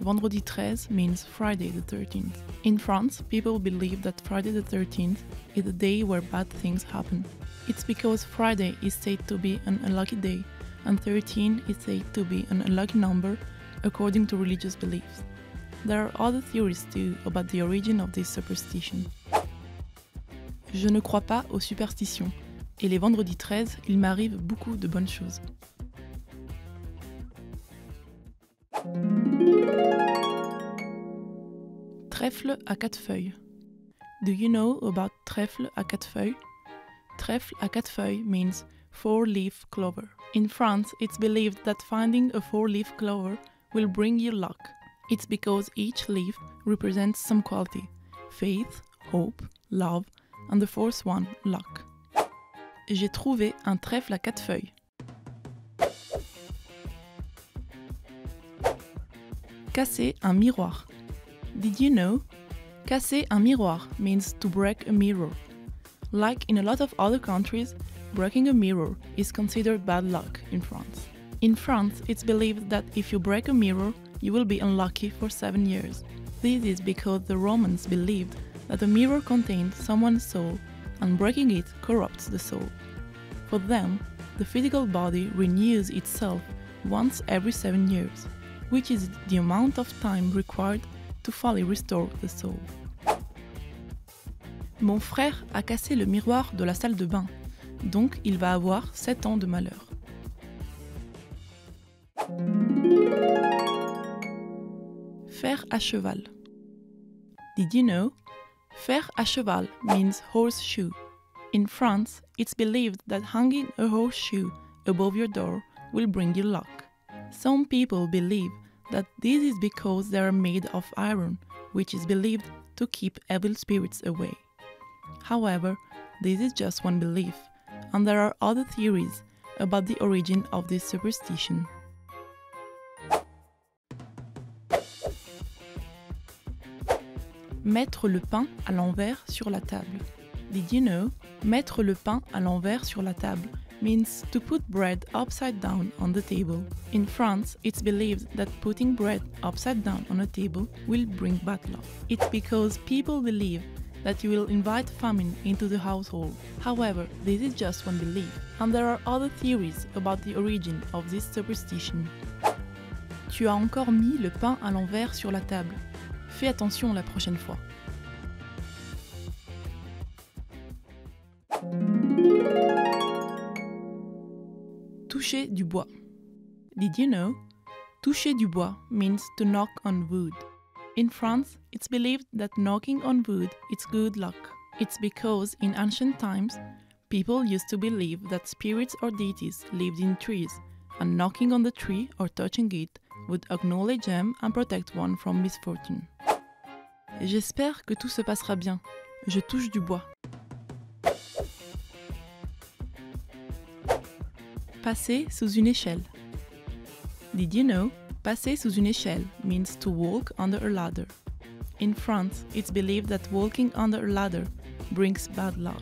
Vendredi 13 means Friday the 13th. In France, people believe that Friday the 13th is the day where bad things happen. It's because Friday is said to be an unlucky day, and 13 is said to be an unlucky number according to religious beliefs. There are other theories too about the origin of this superstition. Je ne crois pas aux superstitions, et les vendredis 13, il m'arrive beaucoup de bonnes choses. Trèfle à quatre feuilles. Do you know about trèfle à quatre feuilles? Trèfle à quatre feuilles means four leaf clover. In France, it's believed that finding a four leaf clover will bring you luck. It's because each leaf represents some quality faith, hope, love, and the fourth one, luck. J'ai trouvé un trèfle à quatre feuilles. Casser un miroir. Did you know? Casser un miroir means to break a mirror. Like in a lot of other countries, breaking a mirror is considered bad luck in France. In France, it's believed that if you break a mirror, you will be unlucky for seven years. This is because the Romans believed that a mirror contained someone's soul and breaking it corrupts the soul. For them, the physical body renews itself once every seven years, which is the amount of time required to restore the soul. Mon frère a cassé le miroir de la salle de bain, donc il va avoir 7 ans de malheur. Faire à cheval. Did you know? Faire à cheval means horseshoe. In France, it's believed that hanging a horseshoe above your door will bring you luck. Some people believe that this is because they are made of iron, which is believed to keep evil spirits away. However, this is just one belief, and there are other theories about the origin of this superstition. Mettre le pain à l'envers sur la table. Did you know? Mettre le pain à l'envers sur la table means to put bread upside down on the table. In France, it's believed that putting bread upside down on a table will bring bad luck. It's because people believe that you will invite famine into the household. However, this is just one belief, and there are other theories about the origin of this superstition. Tu as encore mis le pain à l'envers sur la table. Fais attention la prochaine fois. toucher du bois. Did you know? Toucher du bois means to knock on wood. In France, it's believed that knocking on wood is good luck. It's because in ancient times, people used to believe that spirits or deities lived in trees, and knocking on the tree or touching it would acknowledge them and protect one from misfortune. J'espère que tout se passera bien. Je touche du bois. Passer sous une échelle. Did you know? Passer sous une échelle means to walk under a ladder. In France, it's believed that walking under a ladder brings bad luck.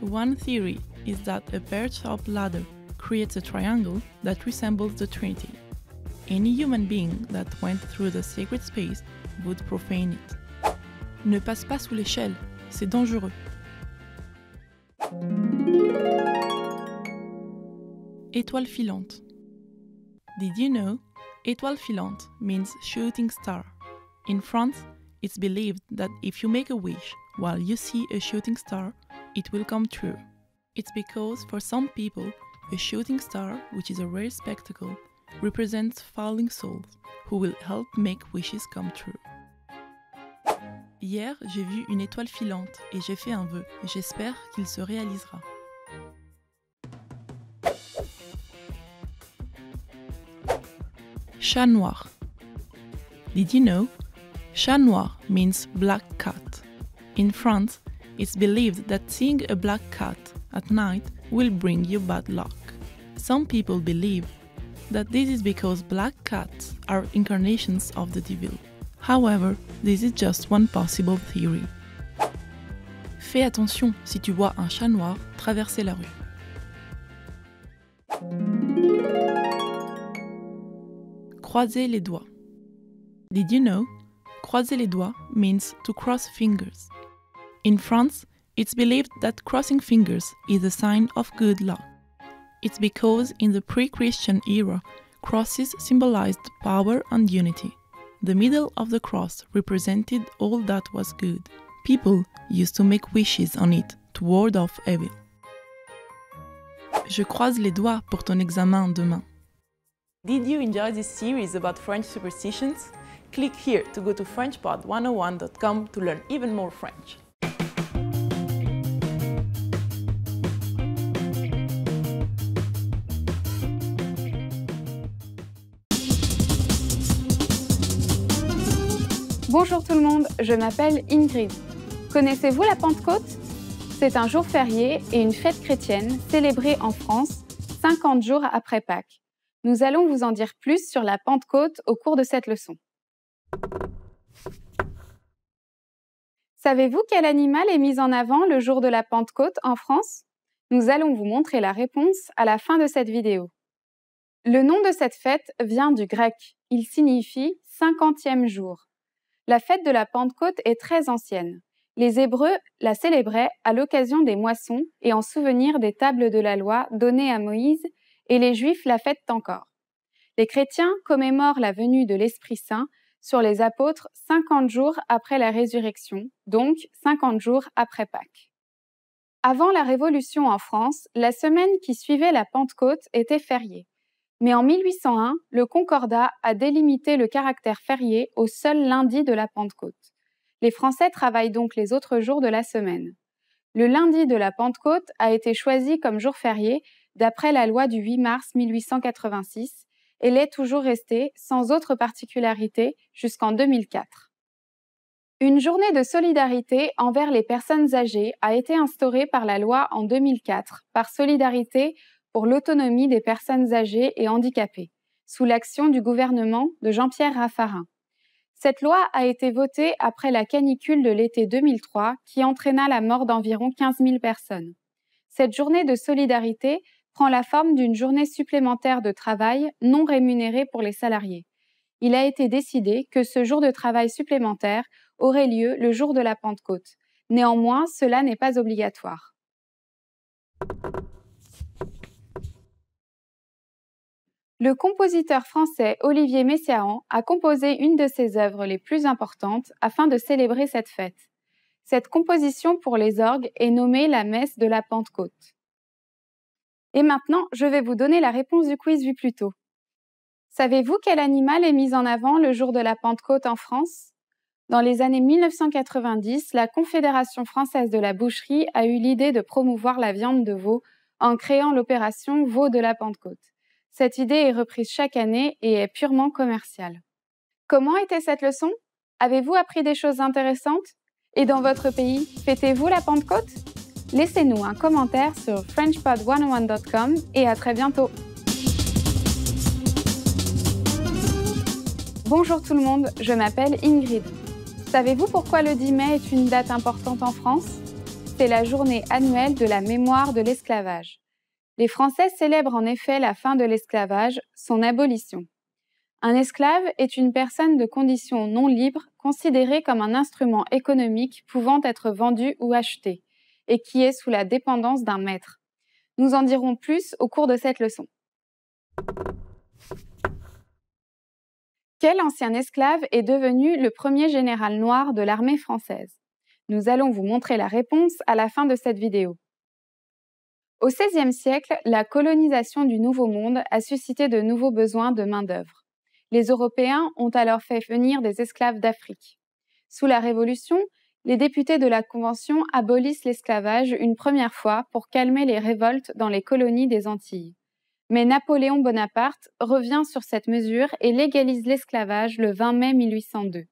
One theory is that a very up ladder creates a triangle that resembles the Trinity. Any human being that went through the sacred space would profane it. Ne passe pas sous l'échelle, c'est dangereux. Étoile filante. Did you know? Étoile filante means shooting star. In France, it's believed that if you make a wish while you see a shooting star, it will come true. It's because for some people, a shooting star, which is a rare spectacle, represents falling souls who will help make wishes come true. Hier, j'ai vu une étoile filante et j'ai fait un vœu. J'espère qu'il se réalisera. Chat noir. Did you know? Chat noir means black cat. In France, it's believed that seeing a black cat at night will bring you bad luck. Some people believe that this is because black cats are incarnations of the devil. However, this is just one possible theory. Fais attention si tu vois un chat noir traverser la rue. croiser les doigts. Did you know? Croiser les doigts means to cross fingers. In France, it's believed that crossing fingers is a sign of good luck. It's because in the pre Christian era, crosses symbolized power and unity. The middle of the cross represented all that was good. People used to make wishes on it to ward off evil. Je croise les doigts pour ton examen demain. Did you enjoy this series about French superstitions? Click here to go to FrenchPod101.com to learn even more French. Bonjour tout le monde, je m'appelle Ingrid. Connaissez-vous la Pentecôte C'est un jour férié et une fête chrétienne célébrée en France 50 jours après Pâques. Nous allons vous en dire plus sur la Pentecôte au cours de cette leçon. Savez-vous quel animal est mis en avant le jour de la Pentecôte en France Nous allons vous montrer la réponse à la fin de cette vidéo. Le nom de cette fête vient du grec. Il signifie 50e jour. La fête de la Pentecôte est très ancienne. Les Hébreux la célébraient à l'occasion des moissons et en souvenir des tables de la loi données à Moïse et les Juifs la fêtent encore. Les chrétiens commémorent la venue de l'Esprit Saint sur les apôtres 50 jours après la résurrection, donc 50 jours après Pâques. Avant la Révolution en France, la semaine qui suivait la Pentecôte était fériée. Mais en 1801, le Concordat a délimité le caractère férié au seul lundi de la Pentecôte. Les Français travaillent donc les autres jours de la semaine. Le lundi de la Pentecôte a été choisi comme jour férié d'après la loi du 8 mars 1886 elle est toujours restée sans autre particularité jusqu'en 2004. Une journée de solidarité envers les personnes âgées a été instaurée par la loi en 2004 par Solidarité pour l'autonomie des personnes âgées et handicapées, sous l'action du gouvernement de Jean-Pierre Raffarin. Cette loi a été votée après la canicule de l'été 2003 qui entraîna la mort d'environ 15 000 personnes. Cette journée de solidarité prend la forme d'une journée supplémentaire de travail non rémunérée pour les salariés. Il a été décidé que ce jour de travail supplémentaire aurait lieu le jour de la Pentecôte. Néanmoins, cela n'est pas obligatoire. Le compositeur français Olivier Messiaen a composé une de ses œuvres les plus importantes afin de célébrer cette fête. Cette composition pour les orgues est nommée la messe de la Pentecôte. Et maintenant, je vais vous donner la réponse du quiz vu plus tôt. Savez-vous quel animal est mis en avant le jour de la Pentecôte en France Dans les années 1990, la Confédération française de la boucherie a eu l'idée de promouvoir la viande de veau en créant l'opération Veau de la Pentecôte. Cette idée est reprise chaque année et est purement commerciale. Comment était cette leçon Avez-vous appris des choses intéressantes Et dans votre pays, fêtez-vous la Pentecôte Laissez-nous un commentaire sur FrenchPod101.com et à très bientôt. Bonjour tout le monde, je m'appelle Ingrid. Savez-vous pourquoi le 10 mai est une date importante en France C'est la journée annuelle de la mémoire de l'esclavage. Les Français célèbrent en effet la fin de l'esclavage, son abolition. Un esclave est une personne de condition non libre considérée comme un instrument économique pouvant être vendu ou acheté et qui est sous la dépendance d'un maître. Nous en dirons plus au cours de cette leçon. Quel ancien esclave est devenu le premier général noir de l'armée française Nous allons vous montrer la réponse à la fin de cette vidéo. Au XVIe siècle, la colonisation du Nouveau Monde a suscité de nouveaux besoins de main-d'œuvre. Les Européens ont alors fait venir des esclaves d'Afrique. Sous la Révolution, les députés de la Convention abolissent l'esclavage une première fois pour calmer les révoltes dans les colonies des Antilles. Mais Napoléon Bonaparte revient sur cette mesure et légalise l'esclavage le 20 mai 1802.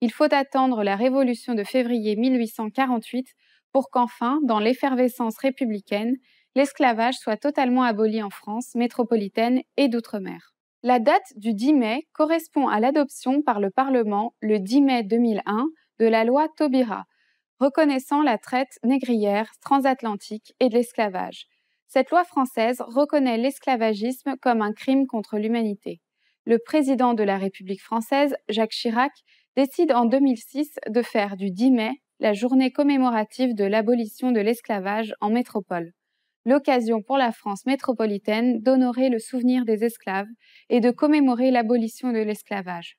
Il faut attendre la Révolution de février 1848 pour qu'enfin, dans l'effervescence républicaine, l'esclavage soit totalement aboli en France métropolitaine et d'outre-mer. La date du 10 mai correspond à l'adoption par le Parlement, le 10 mai 2001, de la loi Taubira, reconnaissant la traite négrière transatlantique et de l'esclavage. Cette loi française reconnaît l'esclavagisme comme un crime contre l'humanité. Le président de la République française, Jacques Chirac, décide en 2006 de faire du 10 mai la journée commémorative de l'abolition de l'esclavage en métropole. L'occasion pour la France métropolitaine d'honorer le souvenir des esclaves et de commémorer l'abolition de l'esclavage.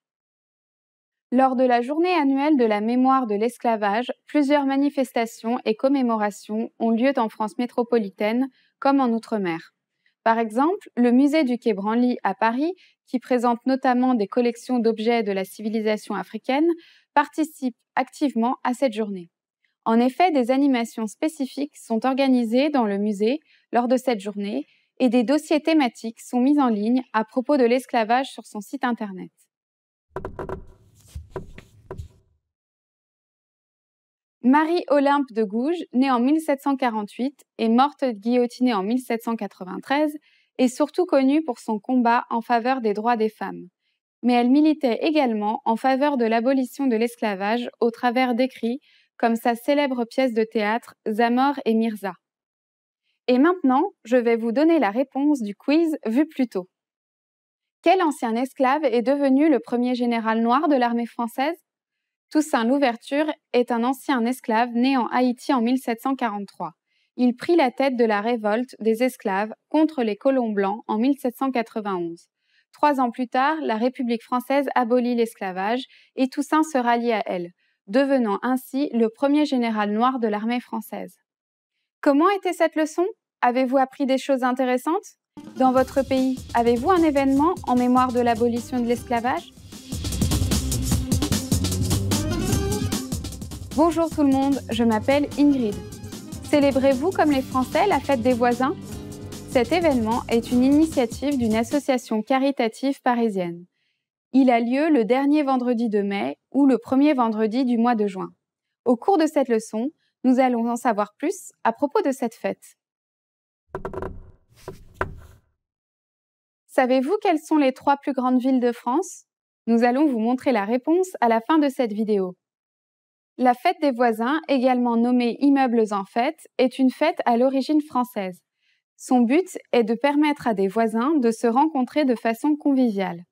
Lors de la journée annuelle de la mémoire de l'esclavage, plusieurs manifestations et commémorations ont lieu en France métropolitaine comme en Outre-mer. Par exemple, le musée du Quai Branly à Paris, qui présente notamment des collections d'objets de la civilisation africaine, participe activement à cette journée. En effet, des animations spécifiques sont organisées dans le musée lors de cette journée et des dossiers thématiques sont mis en ligne à propos de l'esclavage sur son site internet. Marie Olympe de Gouges, née en 1748 et morte guillotinée en 1793, est surtout connue pour son combat en faveur des droits des femmes. Mais elle militait également en faveur de l'abolition de l'esclavage au travers d'écrits comme sa célèbre pièce de théâtre Zamor et Mirza. Et maintenant, je vais vous donner la réponse du quiz vu plus tôt. Quel ancien esclave est devenu le premier général noir de l'armée française Toussaint Louverture est un ancien esclave né en Haïti en 1743. Il prit la tête de la révolte des esclaves contre les colons blancs en 1791. Trois ans plus tard, la République française abolit l'esclavage et Toussaint se rallie à elle, devenant ainsi le premier général noir de l'armée française. Comment était cette leçon Avez-vous appris des choses intéressantes Dans votre pays, avez-vous un événement en mémoire de l'abolition de l'esclavage Bonjour tout le monde, je m'appelle Ingrid. Célébrez-vous comme les Français la fête des voisins Cet événement est une initiative d'une association caritative parisienne. Il a lieu le dernier vendredi de mai ou le premier vendredi du mois de juin. Au cours de cette leçon, nous allons en savoir plus à propos de cette fête. Savez-vous quelles sont les trois plus grandes villes de France Nous allons vous montrer la réponse à la fin de cette vidéo. La fête des voisins, également nommée immeubles en fête, est une fête à l'origine française. Son but est de permettre à des voisins de se rencontrer de façon conviviale.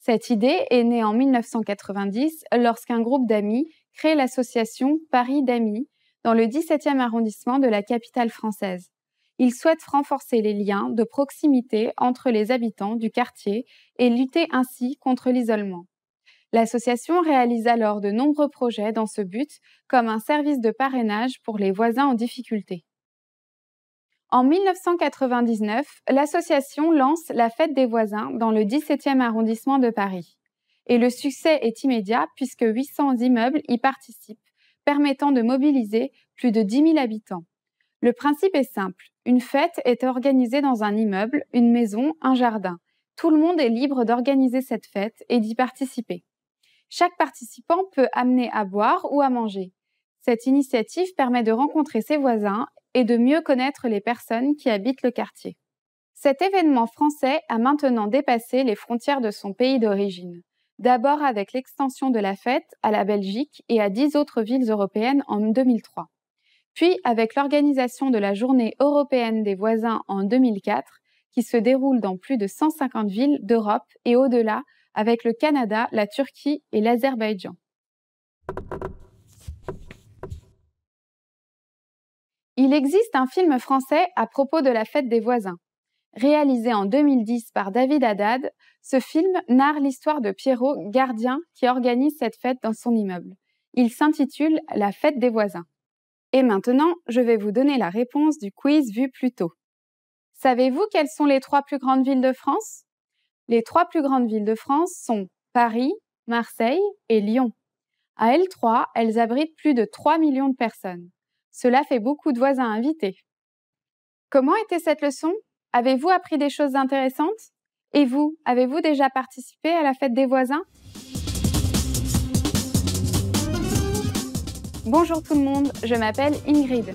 Cette idée est née en 1990 lorsqu'un groupe d'amis crée l'association Paris d'amis dans le 17e arrondissement de la capitale française. Ils souhaitent renforcer les liens de proximité entre les habitants du quartier et lutter ainsi contre l'isolement. L'association réalise alors de nombreux projets dans ce but, comme un service de parrainage pour les voisins en difficulté. En 1999, l'association lance la Fête des voisins dans le 17e arrondissement de Paris. Et le succès est immédiat puisque 800 immeubles y participent, permettant de mobiliser plus de 10 000 habitants. Le principe est simple. Une fête est organisée dans un immeuble, une maison, un jardin. Tout le monde est libre d'organiser cette fête et d'y participer chaque participant peut amener à boire ou à manger. Cette initiative permet de rencontrer ses voisins et de mieux connaître les personnes qui habitent le quartier. Cet événement français a maintenant dépassé les frontières de son pays d'origine, d'abord avec l'extension de la fête à la Belgique et à dix autres villes européennes en 2003, puis avec l'organisation de la Journée européenne des voisins en 2004, qui se déroule dans plus de 150 villes d'Europe et au-delà avec le Canada, la Turquie et l'Azerbaïdjan. Il existe un film français à propos de la fête des voisins. Réalisé en 2010 par David Haddad, ce film narre l'histoire de Pierrot, gardien, qui organise cette fête dans son immeuble. Il s'intitule La fête des voisins. Et maintenant, je vais vous donner la réponse du quiz vu plus tôt. Savez-vous quelles sont les trois plus grandes villes de France les trois plus grandes villes de France sont Paris, Marseille et Lyon. À L3, elles abritent plus de 3 millions de personnes. Cela fait beaucoup de voisins invités. Comment était cette leçon Avez-vous appris des choses intéressantes Et vous, avez-vous déjà participé à la fête des voisins Bonjour tout le monde, je m'appelle Ingrid.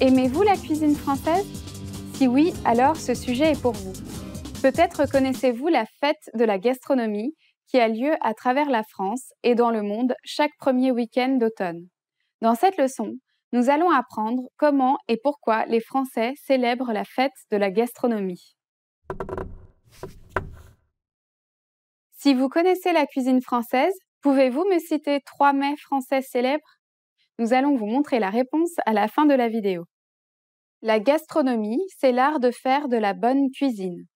Aimez-vous la cuisine française Si oui, alors ce sujet est pour vous. Peut-être connaissez-vous la fête de la gastronomie qui a lieu à travers la France et dans le monde chaque premier week-end d'automne. Dans cette leçon, nous allons apprendre comment et pourquoi les Français célèbrent la fête de la gastronomie. Si vous connaissez la cuisine française, pouvez-vous me citer trois mets français célèbres Nous allons vous montrer la réponse à la fin de la vidéo. La gastronomie, c'est l'art de faire de la bonne cuisine.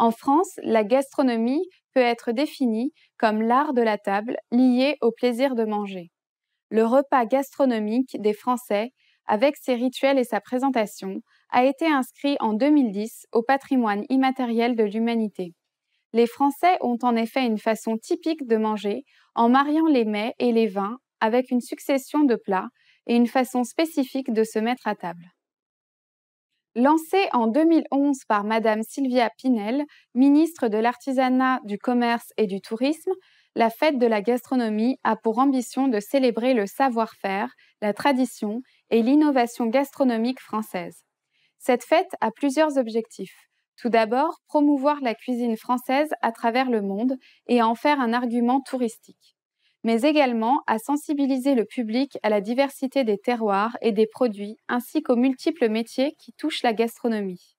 En France, la gastronomie peut être définie comme l'art de la table lié au plaisir de manger. Le repas gastronomique des Français, avec ses rituels et sa présentation, a été inscrit en 2010 au patrimoine immatériel de l'humanité. Les Français ont en effet une façon typique de manger en mariant les mets et les vins avec une succession de plats et une façon spécifique de se mettre à table. Lancée en 2011 par Madame Sylvia Pinel, ministre de l'Artisanat, du Commerce et du Tourisme, la fête de la gastronomie a pour ambition de célébrer le savoir-faire, la tradition et l'innovation gastronomique française. Cette fête a plusieurs objectifs. Tout d'abord, promouvoir la cuisine française à travers le monde et en faire un argument touristique mais également à sensibiliser le public à la diversité des terroirs et des produits, ainsi qu'aux multiples métiers qui touchent la gastronomie.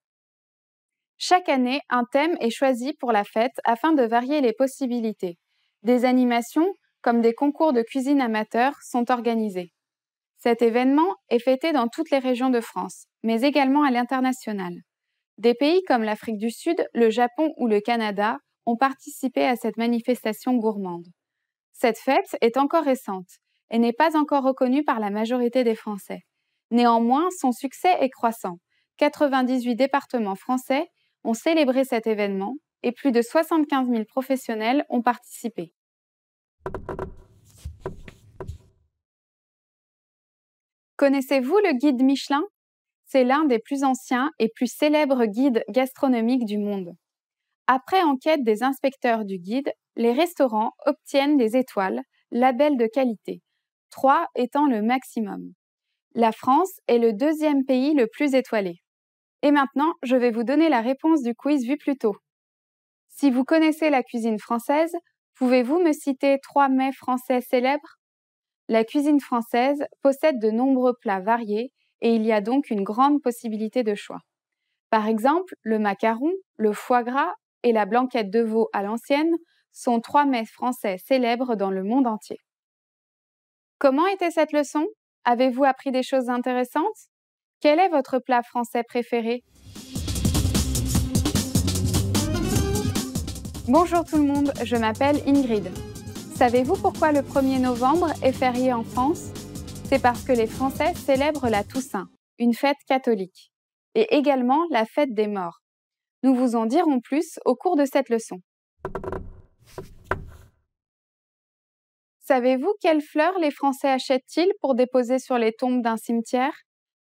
Chaque année, un thème est choisi pour la fête afin de varier les possibilités. Des animations, comme des concours de cuisine amateur, sont organisés. Cet événement est fêté dans toutes les régions de France, mais également à l'international. Des pays comme l'Afrique du Sud, le Japon ou le Canada ont participé à cette manifestation gourmande. Cette fête est encore récente et n'est pas encore reconnue par la majorité des Français. Néanmoins, son succès est croissant. 98 départements français ont célébré cet événement et plus de 75 000 professionnels ont participé. Connaissez-vous le guide Michelin C'est l'un des plus anciens et plus célèbres guides gastronomiques du monde. Après enquête des inspecteurs du guide, les restaurants obtiennent des étoiles, labels de qualité, trois étant le maximum. La France est le deuxième pays le plus étoilé. Et maintenant, je vais vous donner la réponse du quiz vu plus tôt. Si vous connaissez la cuisine française, pouvez-vous me citer trois mets français célèbres La cuisine française possède de nombreux plats variés et il y a donc une grande possibilité de choix. Par exemple, le macaron, le foie gras et la blanquette de veau à l'ancienne sont trois mai français célèbres dans le monde entier. Comment était cette leçon Avez-vous appris des choses intéressantes Quel est votre plat français préféré Bonjour tout le monde, je m'appelle Ingrid. Savez-vous pourquoi le 1er novembre est férié en France C'est parce que les Français célèbrent la Toussaint, une fête catholique, et également la fête des morts. Nous vous en dirons plus au cours de cette leçon. Savez-vous quelles fleurs les Français achètent-ils pour déposer sur les tombes d'un cimetière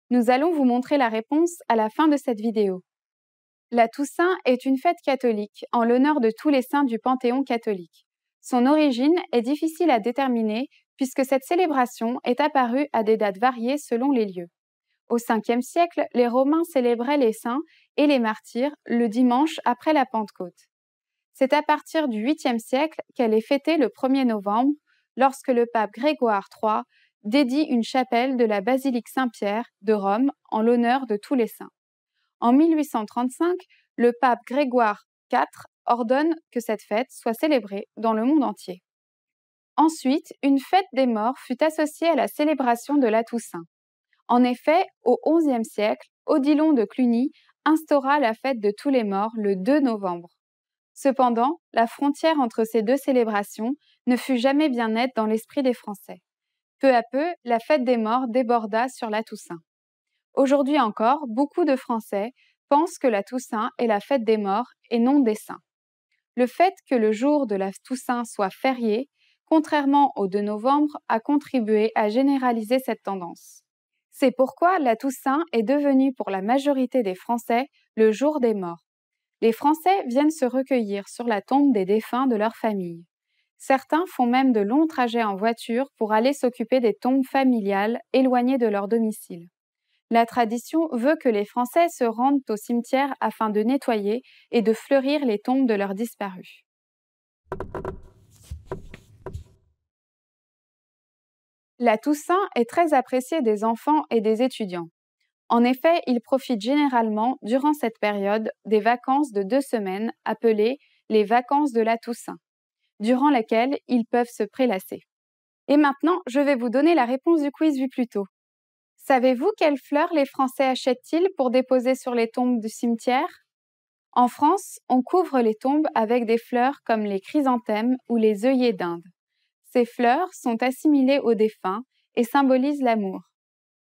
Nous allons vous montrer la réponse à la fin de cette vidéo. La Toussaint est une fête catholique en l'honneur de tous les saints du Panthéon catholique. Son origine est difficile à déterminer puisque cette célébration est apparue à des dates variées selon les lieux. Au Ve siècle, les Romains célébraient les saints et les martyrs le dimanche après la Pentecôte. C'est à partir du 8e siècle qu'elle est fêtée le 1er novembre, lorsque le pape Grégoire III dédie une chapelle de la basilique Saint-Pierre de Rome en l'honneur de tous les saints. En 1835, le pape Grégoire IV ordonne que cette fête soit célébrée dans le monde entier. Ensuite, une fête des morts fut associée à la célébration de la Toussaint. En effet, au XIe siècle, Odilon de Cluny instaura la fête de tous les morts le 2 novembre. Cependant, la frontière entre ces deux célébrations ne fut jamais bien nette dans l'esprit des Français. Peu à peu, la fête des morts déborda sur la Toussaint. Aujourd'hui encore, beaucoup de Français pensent que la Toussaint est la fête des morts et non des saints. Le fait que le jour de la Toussaint soit férié, contrairement au 2 novembre, a contribué à généraliser cette tendance. C'est pourquoi la Toussaint est devenue pour la majorité des Français le jour des morts les Français viennent se recueillir sur la tombe des défunts de leur famille. Certains font même de longs trajets en voiture pour aller s'occuper des tombes familiales éloignées de leur domicile. La tradition veut que les Français se rendent au cimetière afin de nettoyer et de fleurir les tombes de leurs disparus. La Toussaint est très appréciée des enfants et des étudiants. En effet, ils profitent généralement, durant cette période, des vacances de deux semaines appelées les vacances de la Toussaint, durant lesquelles ils peuvent se prélasser. Et maintenant, je vais vous donner la réponse du quiz vu plus tôt. Savez-vous quelles fleurs les Français achètent-ils pour déposer sur les tombes du cimetière En France, on couvre les tombes avec des fleurs comme les chrysanthèmes ou les œillets d'Inde. Ces fleurs sont assimilées aux défunts et symbolisent l'amour.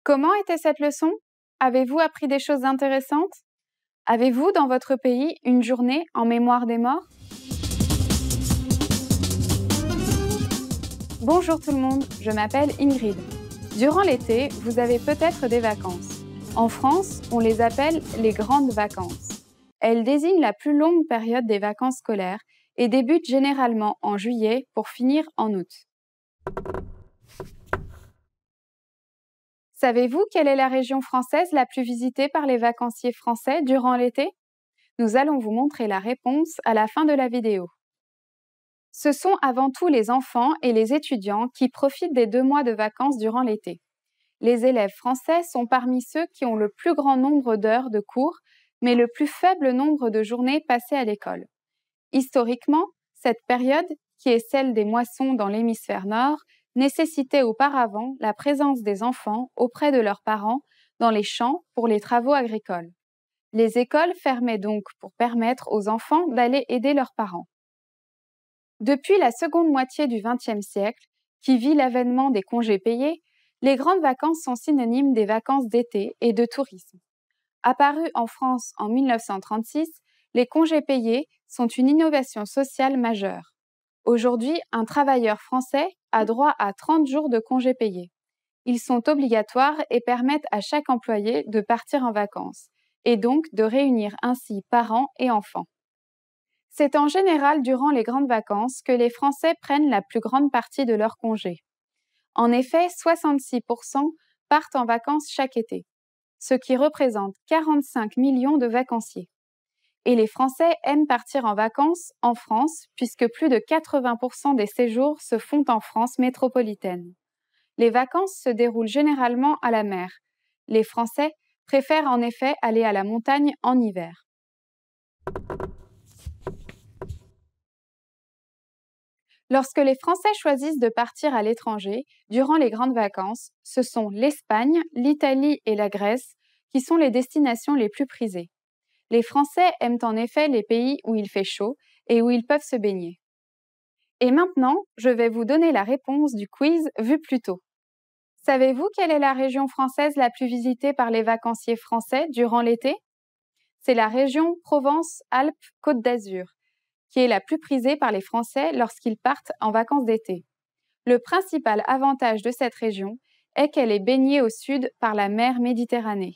Comment était cette leçon Avez-vous appris des choses intéressantes Avez-vous dans votre pays une journée en mémoire des morts Bonjour tout le monde, je m'appelle Ingrid. Durant l'été, vous avez peut-être des vacances. En France, on les appelle les grandes vacances. Elles désignent la plus longue période des vacances scolaires et débutent généralement en juillet pour finir en août. Savez-vous quelle est la région française la plus visitée par les vacanciers français durant l'été Nous allons vous montrer la réponse à la fin de la vidéo. Ce sont avant tout les enfants et les étudiants qui profitent des deux mois de vacances durant l'été. Les élèves français sont parmi ceux qui ont le plus grand nombre d'heures de cours, mais le plus faible nombre de journées passées à l'école. Historiquement, cette période, qui est celle des moissons dans l'hémisphère nord, nécessitait auparavant la présence des enfants auprès de leurs parents dans les champs pour les travaux agricoles. Les écoles fermaient donc pour permettre aux enfants d'aller aider leurs parents. Depuis la seconde moitié du XXe siècle, qui vit l'avènement des congés payés, les grandes vacances sont synonymes des vacances d'été et de tourisme. Apparus en France en 1936, les congés payés sont une innovation sociale majeure. Aujourd'hui, un travailleur français a droit à 30 jours de congés payés. Ils sont obligatoires et permettent à chaque employé de partir en vacances, et donc de réunir ainsi parents et enfants. C'est en général durant les grandes vacances que les Français prennent la plus grande partie de leurs congés. En effet, 66% partent en vacances chaque été, ce qui représente 45 millions de vacanciers. Et les Français aiment partir en vacances en France, puisque plus de 80% des séjours se font en France métropolitaine. Les vacances se déroulent généralement à la mer. Les Français préfèrent en effet aller à la montagne en hiver. Lorsque les Français choisissent de partir à l'étranger, durant les grandes vacances, ce sont l'Espagne, l'Italie et la Grèce qui sont les destinations les plus prisées. Les Français aiment en effet les pays où il fait chaud et où ils peuvent se baigner. Et maintenant, je vais vous donner la réponse du quiz vu plus tôt. Savez-vous quelle est la région française la plus visitée par les vacanciers français durant l'été C'est la région Provence-Alpes-Côte d'Azur, qui est la plus prisée par les Français lorsqu'ils partent en vacances d'été. Le principal avantage de cette région est qu'elle est baignée au sud par la mer Méditerranée.